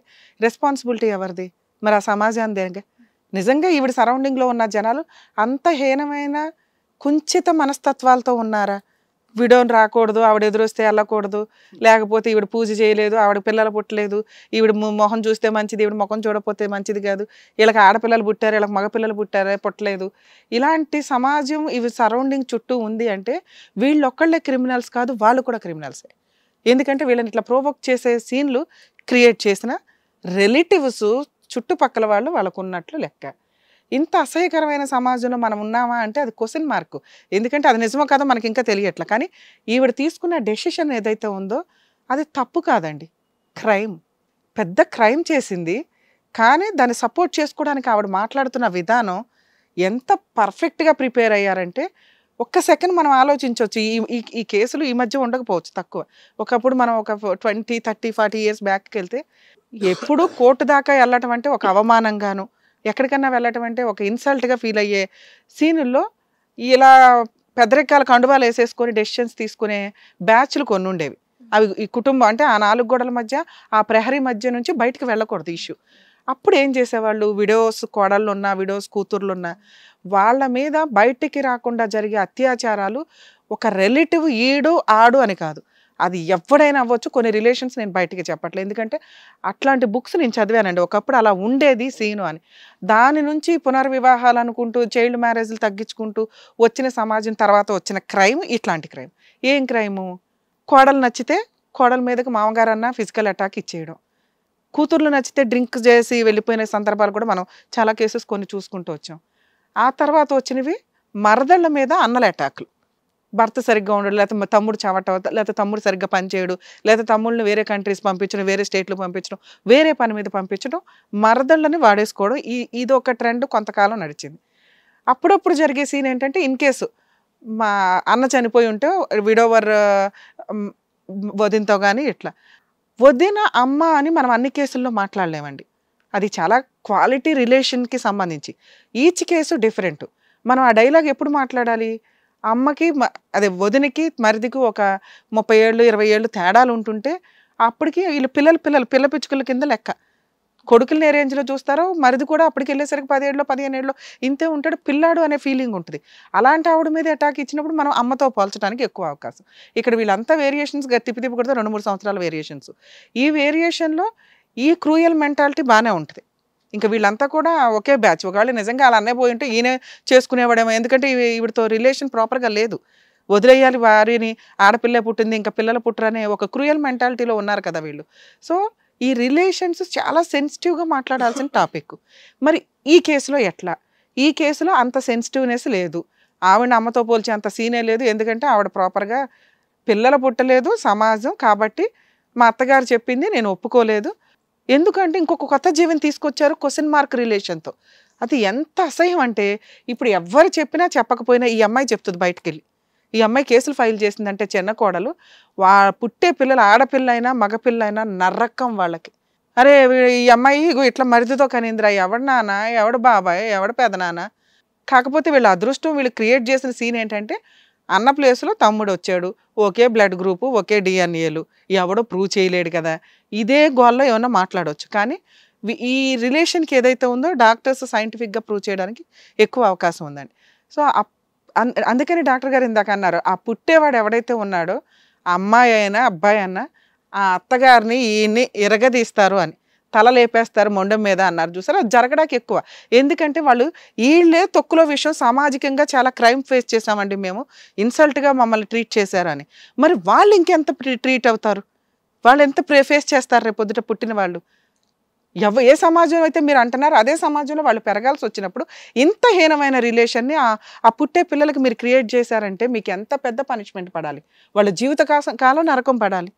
రెస్పాన్సిబిలిటీ ఎవరిది మరి ఆ సమాజాన్ని దేనికి నిజంగా ఈవిడ సరౌండింగ్లో ఉన్న జనాలు అంత హీనమైన కుంచిత మనస్తత్వాలతో ఉన్నారా విడోని రాకూడదు ఆవిడ ఎదురొస్తే వెళ్ళకూడదు లేకపోతే ఈవిడ పూజ చేయలేదు ఆవిడ పిల్లలు పుట్టలేదు ఈవిడ మొహం చూస్తే మంచిది ఈవిడ ముఖం చూడపోతే మంచిది కాదు వీళ్ళకి ఆడపిల్లలు పుట్టారు వీళ్ళకి మగపిల్లలు పుట్టారే పుట్టలేదు ఇలాంటి సమాజం ఇవి సరౌండింగ్ చుట్టూ ఉంది అంటే వీళ్ళొక్కళ్ళే క్రిమినల్స్ కాదు వాళ్ళు కూడా క్రిమినల్సే ఎందుకంటే వీళ్ళని ఇట్లా ప్రోవోక్ చేసే సీన్లు క్రియేట్ చేసిన రిలేటివ్స్ చుట్టుపక్కల వాళ్ళు వాళ్ళకున్నట్లు లెక్క ఇంత అసహ్యకరమైన సమాజంలో మనం ఉన్నామా అంటే అది క్వశ్చన్ మార్క్ ఎందుకంటే అది నిజమో కాదో మనకి ఇంకా తెలియట్లా కానీ ఈవిడ తీసుకున్న డెసిషన్ ఏదైతే ఉందో అది తప్పు కాదండి క్రైమ్ పెద్ద క్రైమ్ చేసింది కానీ దాన్ని సపోర్ట్ చేసుకోవడానికి ఆవిడ మాట్లాడుతున్న విధానం ఎంత పర్ఫెక్ట్గా ప్రిపేర్ అయ్యారంటే ఒక్క సెకండ్ మనం ఆలోచించవచ్చు ఈ ఈ కేసులు ఈ మధ్య ఉండకపోవచ్చు తక్కువ ఒకప్పుడు మనం ఒక ట్వంటీ థర్టీ ఫార్టీ ఇయర్స్ బ్యాక్కి వెళ్తే ఎప్పుడూ కోర్టు దాకా వెళ్ళటం అంటే ఒక అవమానంగాను ఎక్కడికన్నా వెళ్ళటం అంటే ఒక ఇన్సల్ట్గా ఫీల్ అయ్యే సీనుల్లో ఇలా పెద్దరికాల కండువాలు వేసేసుకొని డెసిషన్స్ తీసుకునే బ్యాచ్లు కొన్ని ఉండేవి అవి ఈ కుటుంబం అంటే ఆ నాలుగు గోడల మధ్య ఆ ప్రహరీ మధ్య నుంచి బయటకు వెళ్ళకూడదు ఇష్యూ అప్పుడు ఏం చేసేవాళ్ళు విడోస్ ఉన్న విడోస్ కూతుర్లు ఉన్నా వాళ్ళ మీద బయటికి రాకుండా జరిగే అత్యాచారాలు ఒక రిలేటివ్ ఈడు ఆడు అని కాదు అది ఎవడైనా అవ్వచ్చు కొన్ని రిలేషన్స్ నేను బయటికి చెప్పట్లేదు ఎందుకంటే అట్లాంటి బుక్స్ నేను చదివానండి ఒకప్పుడు అలా ఉండేది సీను అని దాని నుంచి పునర్వివాహాలు అనుకుంటూ చైల్డ్ మ్యారేజ్లు తగ్గించుకుంటూ వచ్చిన సమాజం తర్వాత వచ్చిన క్రైమ్ ఇట్లాంటి క్రైమ్ ఏం క్రైము కోడలు నచ్చితే కోడల మీదకి మామగారన్న ఫిజికల్ అటాక్ ఇచ్చేయడం కూతుర్లు నచ్చితే డ్రింక్ చేసి వెళ్ళిపోయిన సందర్భాలు కూడా మనం చాలా కేసెస్ కొన్ని చూసుకుంటూ వచ్చాం ఆ తర్వాత వచ్చినవి మరదళ్ళ మీద అన్నల అటాక్లు భర్త సరిగ్గా ఉండడు లేకపోతే తమ్ముడు చవట లేకపోతే తమ్ముడు సరిగ్గా పనిచేయడు లేకపోతే తమ్ముళ్ళని వేరే కంట్రీస్ పంపించడం వేరే స్టేట్లు పంపించడం వేరే పని మీద పంపించడం మరదళ్ళని వాడేసుకోవడం ఈ ఇది ఒక ట్రెండ్ కొంతకాలం నడిచింది అప్పుడప్పుడు జరిగే సీన్ ఏంటంటే ఇన్ కేసు మా అన్న చనిపోయి ఉంటే విడోవర్ వదినతో కానీ ఇట్లా వదిన అమ్మ అని మనం అన్ని కేసుల్లో మాట్లాడలేమండి అది చాలా క్వాలిటీ రిలేషన్కి సంబంధించి ఈచ్ కేసు డిఫరెంట్ మనం ఆ డైలాగ్ ఎప్పుడు మాట్లాడాలి అమ్మకి అదే వదినకి మరిదికి ఒక ముప్పై ఏళ్ళు ఇరవై ఏళ్ళు తేడాలు ఉంటుంటే అప్పటికి వీళ్ళు పిల్లలు పిల్లలు పిల్ల పిచ్చుకల కింద లెక్క కొడుకులని ఏ రేంజ్లో చూస్తారో మరిది కూడా అప్పటికి వెళ్ళేసరికి పదిహేడులో పదిహేను ఏళ్ళలో ఇంతే ఉంటాడు పిల్లాడు అనే ఫీలింగ్ ఉంటుంది అలాంటి ఆవిడ మీద అటాక్ ఇచ్చినప్పుడు మనం అమ్మతో పోల్చడానికి ఎక్కువ అవకాశం ఇక్కడ వీళ్ళంతా వేరియేషన్స్ తిప్పి తిప్పి కొడితే రెండు మూడు సంవత్సరాల వేరియేషన్స్ ఈ వేరియేషన్లో ఈ క్రూయల్ మెంటాలిటీ బాగానే ఉంటుంది ఇంకా వీళ్ళంతా కూడా ఒకే బ్యాచ్ ఒకవేళ నిజంగా అలా అన్నయ్య పోయి ఉంటే ఈయన చేసుకునేవాడేమో ఎందుకంటే వీడితో రిలేషన్ ప్రాపర్గా లేదు వదిలేయాలి వారిని ఆడపిల్ల పుట్టింది ఇంకా పిల్లలు పుట్టరనే ఒక క్రూయల్ మెంటాలిటీలో ఉన్నారు కదా వీళ్ళు సో ఈ రిలేషన్స్ చాలా సెన్సిటివ్గా మాట్లాడాల్సిన టాపిక్ మరి ఈ కేసులో ఎట్లా ఈ కేసులో అంత సెన్సిటివ్నెస్ లేదు ఆవిడ అమ్మతో పోల్చే అంత సీనే లేదు ఎందుకంటే ఆవిడ ప్రాపర్గా పిల్లలు పుట్టలేదు సమాజం కాబట్టి మా అత్తగారు చెప్పింది నేను ఒప్పుకోలేదు ఎందుకంటే ఇంకొక కొత్త జీవిని తీసుకొచ్చారు క్వశ్చన్ మార్క్ రిలేషన్తో అది ఎంత అసహ్యం అంటే ఇప్పుడు ఎవ్వరు చెప్పినా చెప్పకపోయినా ఈ అమ్మాయి చెప్తుంది బయటకు వెళ్ళి ఈ అమ్మాయి కేసులు ఫైల్ చేసిందంటే చిన్న కోడలు వా పుట్టే పిల్లలు ఆడపిల్ల అయినా మగపిల్ల అయినా నర్రకం వాళ్ళకి అరే ఈ అమ్మాయి ఇట్లా మరిదితో కనిందిరా ఎవడు నాన్న ఎవడు బాబాయ్ ఎవడు పెదనాన్న కాకపోతే వీళ్ళ అదృష్టం వీళ్ళు క్రియేట్ చేసిన సీన్ ఏంటంటే అన్న ప్లేస్లో తమ్ముడు వచ్చాడు ఒకే బ్లడ్ గ్రూపు ఒకే డిఎన్ఏలు ఎవడో ప్రూవ్ చేయలేడు కదా ఇదే గోల్లో ఏమైనా మాట్లాడవచ్చు కానీ ఈ రిలేషన్కి ఏదైతే ఉందో డాక్టర్స్ సైంటిఫిక్గా ప్రూవ్ చేయడానికి ఎక్కువ అవకాశం ఉందండి సో అందుకని డాక్టర్ గారు ఇందాక అన్నారు ఆ పుట్టేవాడు ఎవడైతే ఉన్నాడో అమ్మాయి అయినా అబ్బాయి అయినా ఆ అత్తగారిని ఈయన్ని ఇరగదీస్తారు అని తల లేపేస్తారు మొండం మీద అన్నారు చూసారు అది జరగడానికి ఎక్కువ ఎందుకంటే వాళ్ళు వీళ్ళే తొక్కులో విషయం సామాజికంగా చాలా క్రైమ్ ఫేస్ చేసామండి మేము ఇన్సల్ట్గా మమ్మల్ని ట్రీట్ చేశారని మరి వాళ్ళు ఇంకెంత ట్రీట్ అవుతారు వాళ్ళు ఎంత ఫేస్ చేస్తారు పొద్దుట పుట్టిన వాళ్ళు ఎవ ఏ సమాజం అయితే మీరు అంటున్నారు అదే సమాజంలో వాళ్ళు పెరగాల్సి వచ్చినప్పుడు ఇంత హీనమైన రిలేషన్ని ఆ పుట్టే పిల్లలకి మీరు క్రియేట్ చేశారంటే మీకు ఎంత పెద్ద పనిష్మెంట్ పడాలి వాళ్ళ జీవిత కాలం నరకం పడాలి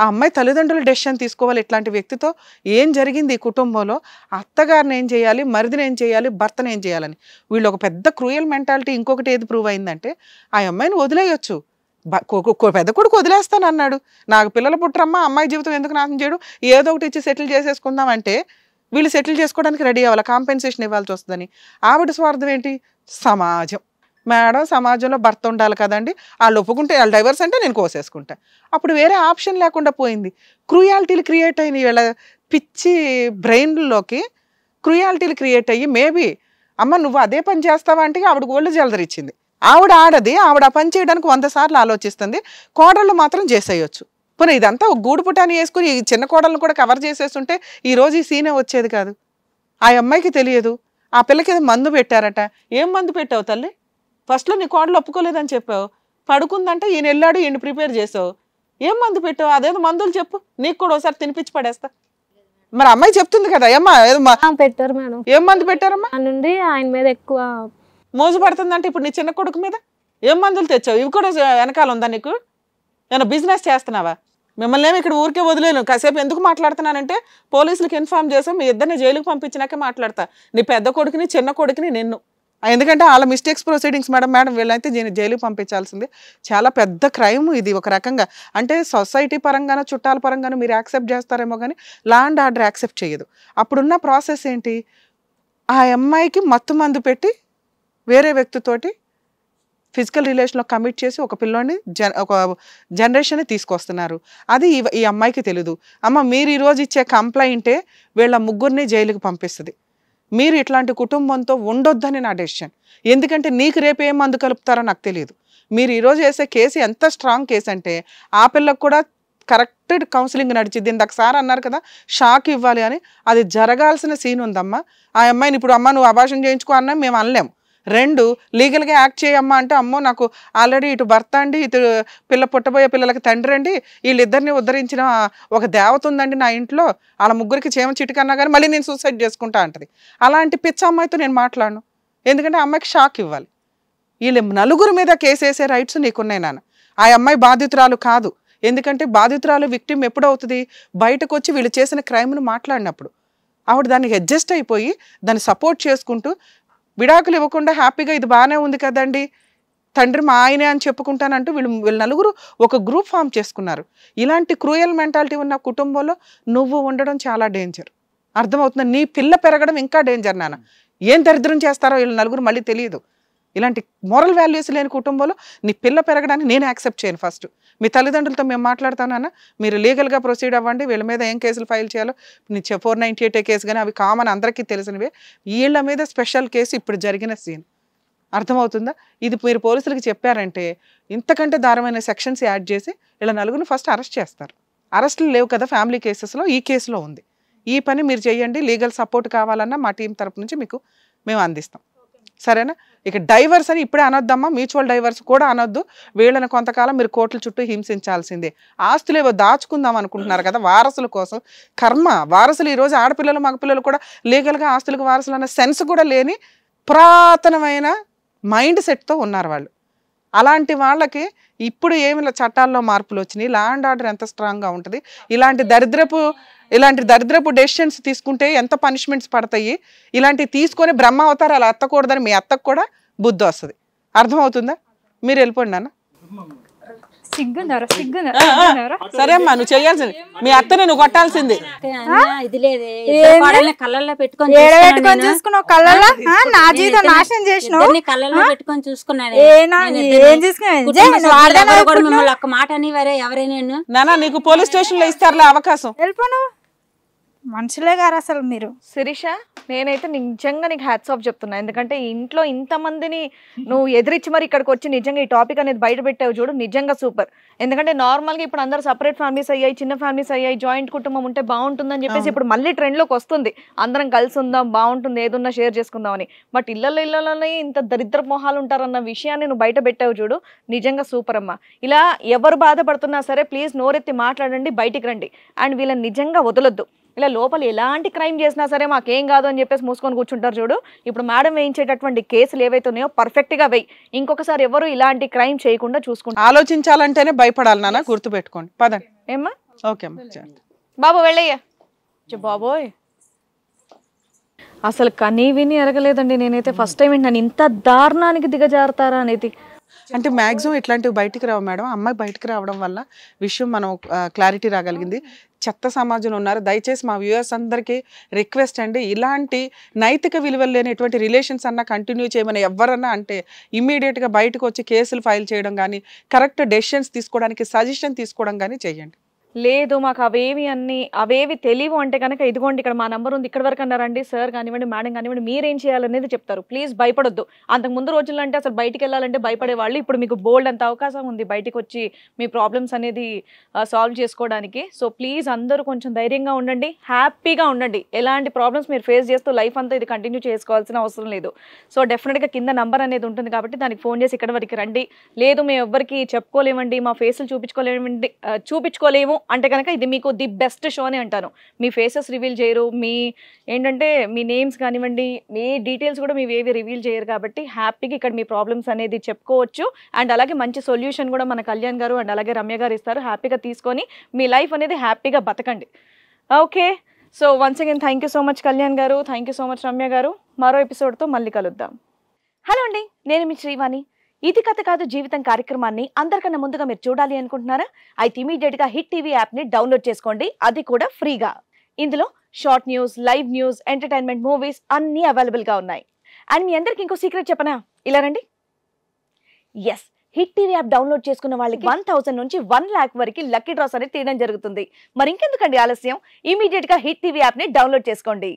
ఆ అమ్మాయి తల్లిదండ్రులు డెసిషన్ తీసుకోవాలి ఇట్లాంటి వ్యక్తితో ఏం జరిగింది ఈ కుటుంబంలో అత్తగారిని ఏం చేయాలి మరిదిని ఏం చేయాలి భర్తను ఏం చేయాలని వీళ్ళు ఒక పెద్ద క్రూయల్ మెంటాలిటీ ఇంకొకటి ఏది ప్రూవ్ అయిందంటే ఆ అమ్మాయిని వదిలేయొచ్చు పెద్ద కొడుకు వదిలేస్తాను అన్నాడు నాకు పిల్లలు పుట్టరమ్మా అమ్మాయి జీవితం ఎందుకు నాశనం చేయడు ఏదో ఒకటి ఇచ్చి సెటిల్ చేసేసుకుందాం అంటే వీళ్ళు సెటిల్ చేసుకోవడానికి రెడీ అవ్వాలి కాంపెన్సేషన్ ఇవ్వాల్సి వస్తుందని ఆవిడ స్వార్థం ఏంటి సమాజం మేడం సమాజంలో భర్త ఉండాలి కదండి వాళ్ళు ఒప్పుకుంటే వాళ్ళు డైవర్స్ అంటే నేను కోసేసుకుంటా అప్పుడు వేరే ఆప్షన్ లేకుండా పోయింది క్రూయాలిటీలు క్రియేట్ అయిన వీళ్ళ పిచ్చి బ్రెయిన్లోకి క్రూయాలిటీలు క్రియేట్ అయ్యి మేబీ అమ్మ నువ్వు అదే పని చేస్తావా అంటే ఆవిడ గోల్డ్ జలదరిచ్చింది ఆవిడ ఆడది ఆవిడ పని చేయడానికి వంద సార్లు ఆలోచిస్తుంది కోడళ్ళు మాత్రం చేసేయచ్చు పోనీ ఇదంతా ఒక గూడు పుటాన్ని వేసుకుని ఈ చిన్న కోడలను కూడా కవర్ చేసేస్తుంటే ఈరోజు ఈ సీనే వచ్చేది కాదు ఆ అమ్మాయికి తెలియదు ఆ పిల్లకి మందు పెట్టారట ఏం మందు పెట్టావు తల్లి ఫస్ట్లో నీ కోడలు ఒప్పుకోలేదని చెప్పావు పడుకుందంటే ఈయన వెళ్ళాడు ఈయన ప్రిపేర్ చేసావు ఏం మందు పెట్టావు అదేదో మందులు చెప్పు నీకు కూడా ఒకసారి తినిపించి పడేస్తా మరి అమ్మాయి చెప్తుంది కదా ఏమ్మా పెట్టారు మేడం ఏం మందు పెట్టారమ్మా నుండి ఆయన మీద ఎక్కువ మోజు పడుతుందంటే ఇప్పుడు నీ చిన్న కొడుకు మీద ఏం మందులు తెచ్చావు ఇవి కూడా వెనకాల ఉందా నీకు నేను బిజినెస్ చేస్తున్నావా మిమ్మల్ని ఏమి ఇక్కడ ఊరికే వదిలేను కాసేపు ఎందుకు మాట్లాడుతున్నానంటే పోలీసులకు ఇన్ఫామ్ చేసాం మీ ఇద్దరిని జైలుకు పంపించినాకే మాట్లాడతా నీ పెద్ద కొడుకుని చిన్న కొడుకుని నిన్ను ఎందుకంటే వాళ్ళ మిస్టేక్స్ ప్రొసీడింగ్స్ మేడం మేడం వీళ్ళైతే దీన్ని జైలుకి పంపించాల్సింది చాలా పెద్ద క్రైమ్ ఇది ఒక రకంగా అంటే సొసైటీ పరంగానో చుట్టాల పరంగానో మీరు యాక్సెప్ట్ చేస్తారేమో కానీ లా అండ్ ఆర్డర్ యాక్సెప్ట్ చేయదు అప్పుడున్న ప్రాసెస్ ఏంటి ఆ అమ్మాయికి మత్తు మందు పెట్టి వేరే వ్యక్తితోటి ఫిజికల్ రిలేషన్లో కమిట్ చేసి ఒక పిల్లోని జన ఒక జనరేషన్ తీసుకొస్తున్నారు అది ఈ అమ్మాయికి తెలీదు అమ్మ మీరు ఈరోజు ఇచ్చే కంప్లైంటే వీళ్ళ ముగ్గురిని జైలుకి పంపిస్తుంది మీరు ఇట్లాంటి కుటుంబంతో ఉండొద్దని నా డెసిషన్ ఎందుకంటే నీకు రేపు ఏం మందు కలుపుతారో నాకు తెలియదు మీరు ఈరోజు వేసే కేసు ఎంత స్ట్రాంగ్ కేసు అంటే ఆ పిల్లకు కూడా కరెక్ట్ కౌన్సిలింగ్ నడిచింది ఇందాక సార్ అన్నారు కదా షాక్ ఇవ్వాలి అని అది జరగాల్సిన సీన్ ఉందమ్మా ఆ అమ్మాయిని ఇప్పుడు అమ్మ నువ్వు అభాషణ చేయించుకో అన్నా మేము అనలేము రెండు లీగల్గా యాక్ట్ చేయమ్మా అంటే అమ్మో నాకు ఆల్రెడీ ఇటు భర్త అండి ఇటు పిల్ల పుట్టబోయే పిల్లలకి తండ్రి అండి వీళ్ళిద్దరిని ఉద్ధరించిన ఒక దేవత ఉందండి నా ఇంట్లో వాళ్ళ ముగ్గురికి చేమ చిటికన్నా కానీ మళ్ళీ నేను సూసైడ్ చేసుకుంటా అంటది అలాంటి పిచ్చ అమ్మాయితో నేను మాట్లాడను ఎందుకంటే అమ్మాయికి షాక్ ఇవ్వాలి వీళ్ళు నలుగురు మీద కేసేసే వేసే రైట్స్ నీకున్నాయి నాన్న ఆ అమ్మాయి బాధితురాలు కాదు ఎందుకంటే బాధితురాలు విక్టిమ్ ఎప్పుడవుతుంది బయటకు వచ్చి వీళ్ళు చేసిన క్రైమ్ను మాట్లాడినప్పుడు ఆవిడ దానికి అడ్జస్ట్ అయిపోయి దాన్ని సపోర్ట్ చేసుకుంటూ విడాకులు ఇవ్వకుండా హ్యాపీగా ఇది బాగానే ఉంది కదండి తండ్రి మా ఆయనే అని చెప్పుకుంటానంటూ వీళ్ళు వీళ్ళు నలుగురు ఒక గ్రూప్ ఫామ్ చేసుకున్నారు ఇలాంటి క్రూయల్ మెంటాలిటీ ఉన్న కుటుంబంలో నువ్వు ఉండడం చాలా డేంజర్ అర్థమవుతుంది నీ పిల్ల పెరగడం ఇంకా డేంజర్ నాన్న ఏం దరిద్రం చేస్తారో వీళ్ళు నలుగురు మళ్ళీ తెలియదు ఇలాంటి మోరల్ వాల్యూస్ లేని కుటుంబంలో నీ పిల్ల పెరగడానికి నేను యాక్సెప్ట్ చేయను ఫస్ట్ మీ తల్లిదండ్రులతో మేము మాట్లాడతానన్నా మీరు లీగల్గా ప్రొసీడ్ అవ్వండి వీళ్ళ మీద ఏం కేసులు ఫైల్ చేయాలో నీ ఫోర్ నైంటీ ఎయిట్ కేసు కానీ అవి కామన్ అందరికీ తెలిసినవే వీళ్ళ మీద స్పెషల్ కేసు ఇప్పుడు జరిగిన సీన్ అర్థమవుతుందా ఇది మీరు పోలీసులకు చెప్పారంటే ఇంతకంటే దారమైన సెక్షన్స్ యాడ్ చేసి ఇలా నలుగురిని ఫస్ట్ అరెస్ట్ చేస్తారు అరెస్టులు లేవు కదా ఫ్యామిలీ కేసెస్లో ఈ కేసులో ఉంది ఈ పని మీరు చేయండి లీగల్ సపోర్ట్ కావాలన్నా మా టీం తరపు నుంచి మీకు మేము అందిస్తాం సరేనా ఇక డైవర్స్ అని ఇప్పుడే అనొద్దమ్మా మ్యూచువల్ డైవర్స్ కూడా అనొద్దు వీళ్ళని కొంతకాలం మీరు కోట్ల చుట్టూ హింసించాల్సిందే ఆస్తులు ఏవో దాచుకుందాం అనుకుంటున్నారు కదా వారసుల కోసం కర్మ వారసులు ఈరోజు ఆడపిల్లలు మగపిల్లలు కూడా లీగల్గా ఆస్తులకు వారసులు అన్న సెన్స్ కూడా లేని పురాతనమైన మైండ్ సెట్తో ఉన్నారు వాళ్ళు అలాంటి వాళ్ళకి ఇప్పుడు ఏమి చట్టాల్లో మార్పులు వచ్చినాయి ల్యాండ్ ఆర్డర్ ఎంత స్ట్రాంగ్గా ఉంటుంది ఇలాంటి దరిద్రపు ఇలాంటి దరిద్రపు డెసిషన్స్ తీసుకుంటే ఎంత పనిష్మెంట్స్ పడతాయి ఇలాంటివి తీసుకొని బ్రహ్మ అవతారాలు అత్తకూడదని మీ అత్తకు కూడా బుద్ధి వస్తుంది అర్థమవుతుందా మీరు వెళ్ళిపోండి అన్న సిగ్గున్నారా సిగ్గున్నారా సరే అమ్మా నువ్వు చేయాల్సింది మీ అత్త నువ్వు కొట్టాల్సింది కళ్ళల్లో పెట్టుకొని చూసుకున్నావు కళ్ళల్లో నా జీతం నాశనం చేసిన కళ్ళల్లో పెట్టుకొని చూసుకున్నాను ఏం మాట అని వరే ఎవరైనా నీకు పోలీస్ స్టేషన్ లో ఇస్తారులే అవకాశం వెళ్ళిపోను మనుషులే గారు అసలు మీరు శిరీష నేనైతే నిజంగా నీకు హ్యాట్స్ ఆఫ్ చెప్తున్నా ఎందుకంటే ఇంట్లో ఇంతమందిని నువ్వు ఎదిరించి మరి ఇక్కడికి వచ్చి నిజంగా ఈ టాపిక్ అనేది బయట పెట్టావు చూడు నిజంగా సూపర్ ఎందుకంటే నార్మల్గా ఇప్పుడు అందరు సపరేట్ ఫ్యామిలీస్ అయ్యాయి చిన్న ఫ్యామిలీస్ అయ్యాయి జాయింట్ కుటుంబం ఉంటే బాగుంటుందని చెప్పేసి ఇప్పుడు మళ్ళీ ట్రెండ్లోకి వస్తుంది అందరం కలిసి ఉందాం బాగుంటుంది ఏదున్నా షేర్ చేసుకుందామని బట్ ఇళ్ళల్లో ఇళ్ళలోనే ఇంత దరిద్ర మొహాలు ఉంటారన్న విషయాన్ని నువ్వు బయట పెట్టావు చూడు నిజంగా సూపర్ అమ్మ ఇలా ఎవరు బాధపడుతున్నా సరే ప్లీజ్ నోరెత్తి మాట్లాడండి బయటికి రండి అండ్ వీళ్ళని నిజంగా వదలొద్దు ఇలా లోపల ఎలాంటి క్రైమ్ చేసినా సరే మాకేం కాదు అని చెప్పేసి మూసుకొని కూర్చుంటారు చూడు ఇప్పుడు మేడం వేయించేటటువంటి కేసులు ఏవైతే ఉన్నాయో పర్ఫెక్ట్గా వేయి ఇంకొకసారి ఎవరు ఇలాంటి క్రైమ్ చేయకుండా చూసుకుంటారు ఆలోచించాలంటేనే భయపడాలి నాన్న గుర్తుపెట్టుకోండి పదండి ఏమ్మా ఓకే బాబు వెళ్ళయ్యా బాబోయ్ అసలు కనీ విని ఎరగలేదండి నేనైతే ఫస్ట్ టైం నన్ను ఇంత దారుణానికి దిగజారుతారా అనేది అంటే మ్యాక్సిమం ఇట్లాంటివి బయటికి రావు మేడం అమ్మాయి బయటికి రావడం వల్ల విషయం మనం క్లారిటీ రాగలిగింది చెత్త సమాజంలో ఉన్నారు దయచేసి మా వ్యూయర్స్ అందరికీ రిక్వెస్ట్ అండి ఇలాంటి నైతిక విలువలు లేనిటువంటి రిలేషన్స్ అన్న కంటిన్యూ చేయమని ఎవరన్నా అంటే ఇమ్మీడియట్గా బయటకు వచ్చి కేసులు ఫైల్ చేయడం కానీ కరెక్ట్ డెసిషన్స్ తీసుకోవడానికి సజెషన్ తీసుకోవడం కానీ చేయండి లేదు మాకు అవేవి అన్ని అవేవి తెలియవు అంటే కనుక ఇదిగోండి ఇక్కడ మా నంబర్ ఉంది ఇక్కడ వరకు అన్నారండి సార్ కానివ్వండి మేడం కానివ్వండి మీరేం చేయాలనేది చెప్తారు ప్లీజ్ భయపడొద్దు అంతకు ముందు రోజుల్లో అంటే అసలు బయటికి వెళ్ళాలంటే భయపడేవాళ్ళు ఇప్పుడు మీకు బోల్డ్ అంత అవకాశం ఉంది బయటకు వచ్చి మీ ప్రాబ్లమ్స్ అనేది సాల్వ్ చేసుకోవడానికి సో ప్లీజ్ అందరూ కొంచెం ధైర్యంగా ఉండండి హ్యాపీగా ఉండండి ఎలాంటి ప్రాబ్లమ్స్ మీరు ఫేస్ చేస్తూ లైఫ్ అంతా ఇది కంటిన్యూ చేసుకోవాల్సిన అవసరం లేదు సో డెఫినెట్గా కింద నంబర్ అనేది ఉంటుంది కాబట్టి దానికి ఫోన్ చేసి ఇక్కడ వరకు రండి లేదు మేము ఎవ్వరికి చెప్పుకోలేమండి మా ఫేసులు చూపించుకోలేమండి చూపించుకోలేము అంటే కనుక ఇది మీకు ది బెస్ట్ షో అని అంటాను మీ ఫేసెస్ రివీల్ చేయరు మీ ఏంటంటే మీ నేమ్స్ కానివ్వండి మీ డీటెయిల్స్ కూడా మీ ఏవి రివీల్ చేయరు కాబట్టి హ్యాపీగా ఇక్కడ మీ ప్రాబ్లమ్స్ అనేది చెప్పుకోవచ్చు అండ్ అలాగే మంచి సొల్యూషన్ కూడా మన కళ్యాణ్ గారు అండ్ అలాగే రమ్య గారు ఇస్తారు హ్యాపీగా తీసుకొని మీ లైఫ్ అనేది హ్యాపీగా బతకండి okay so once again thank you so much Kalyan garu thank you so much Ramya garu మరో ఎపిసోడ్తో మళ్ళీ కలుద్దాం హలో అండి నేను మీ శ్రీవాణి ఇది కథ కాదు జీవితం కార్యక్రమాన్ని అందరికన్నా ముందుగా మీరు చూడాలి అనుకుంటున్నారా అయితే ఇమీడియట్ గా హిట్ టీవీ యాప్ ని డౌన్లోడ్ చేసుకోండి అది కూడా ఫ్రీగా ఇందులో short news live news entertainment movies అన్ని అవైలబుల్ గా ఉన్నాయి అండ్ మీ అందరికి ఇంకో సీక్రెట్ చెప్పనా ఇలా రండి yes hit TV app download చేసుకున్న వాళ్ళకి వన్ థౌసండ్ నుంచి వన్ ల్యాక్ వరకు లక్కీ డ్రాస్ అనేది తీయడం జరుగుతుంది మరి ఇంకెందుకండి ఆలస్యం ఇమీడియట్ గా హిట్ టీవీ యాప్ ని డౌన్లోడ్ చేసుకోండి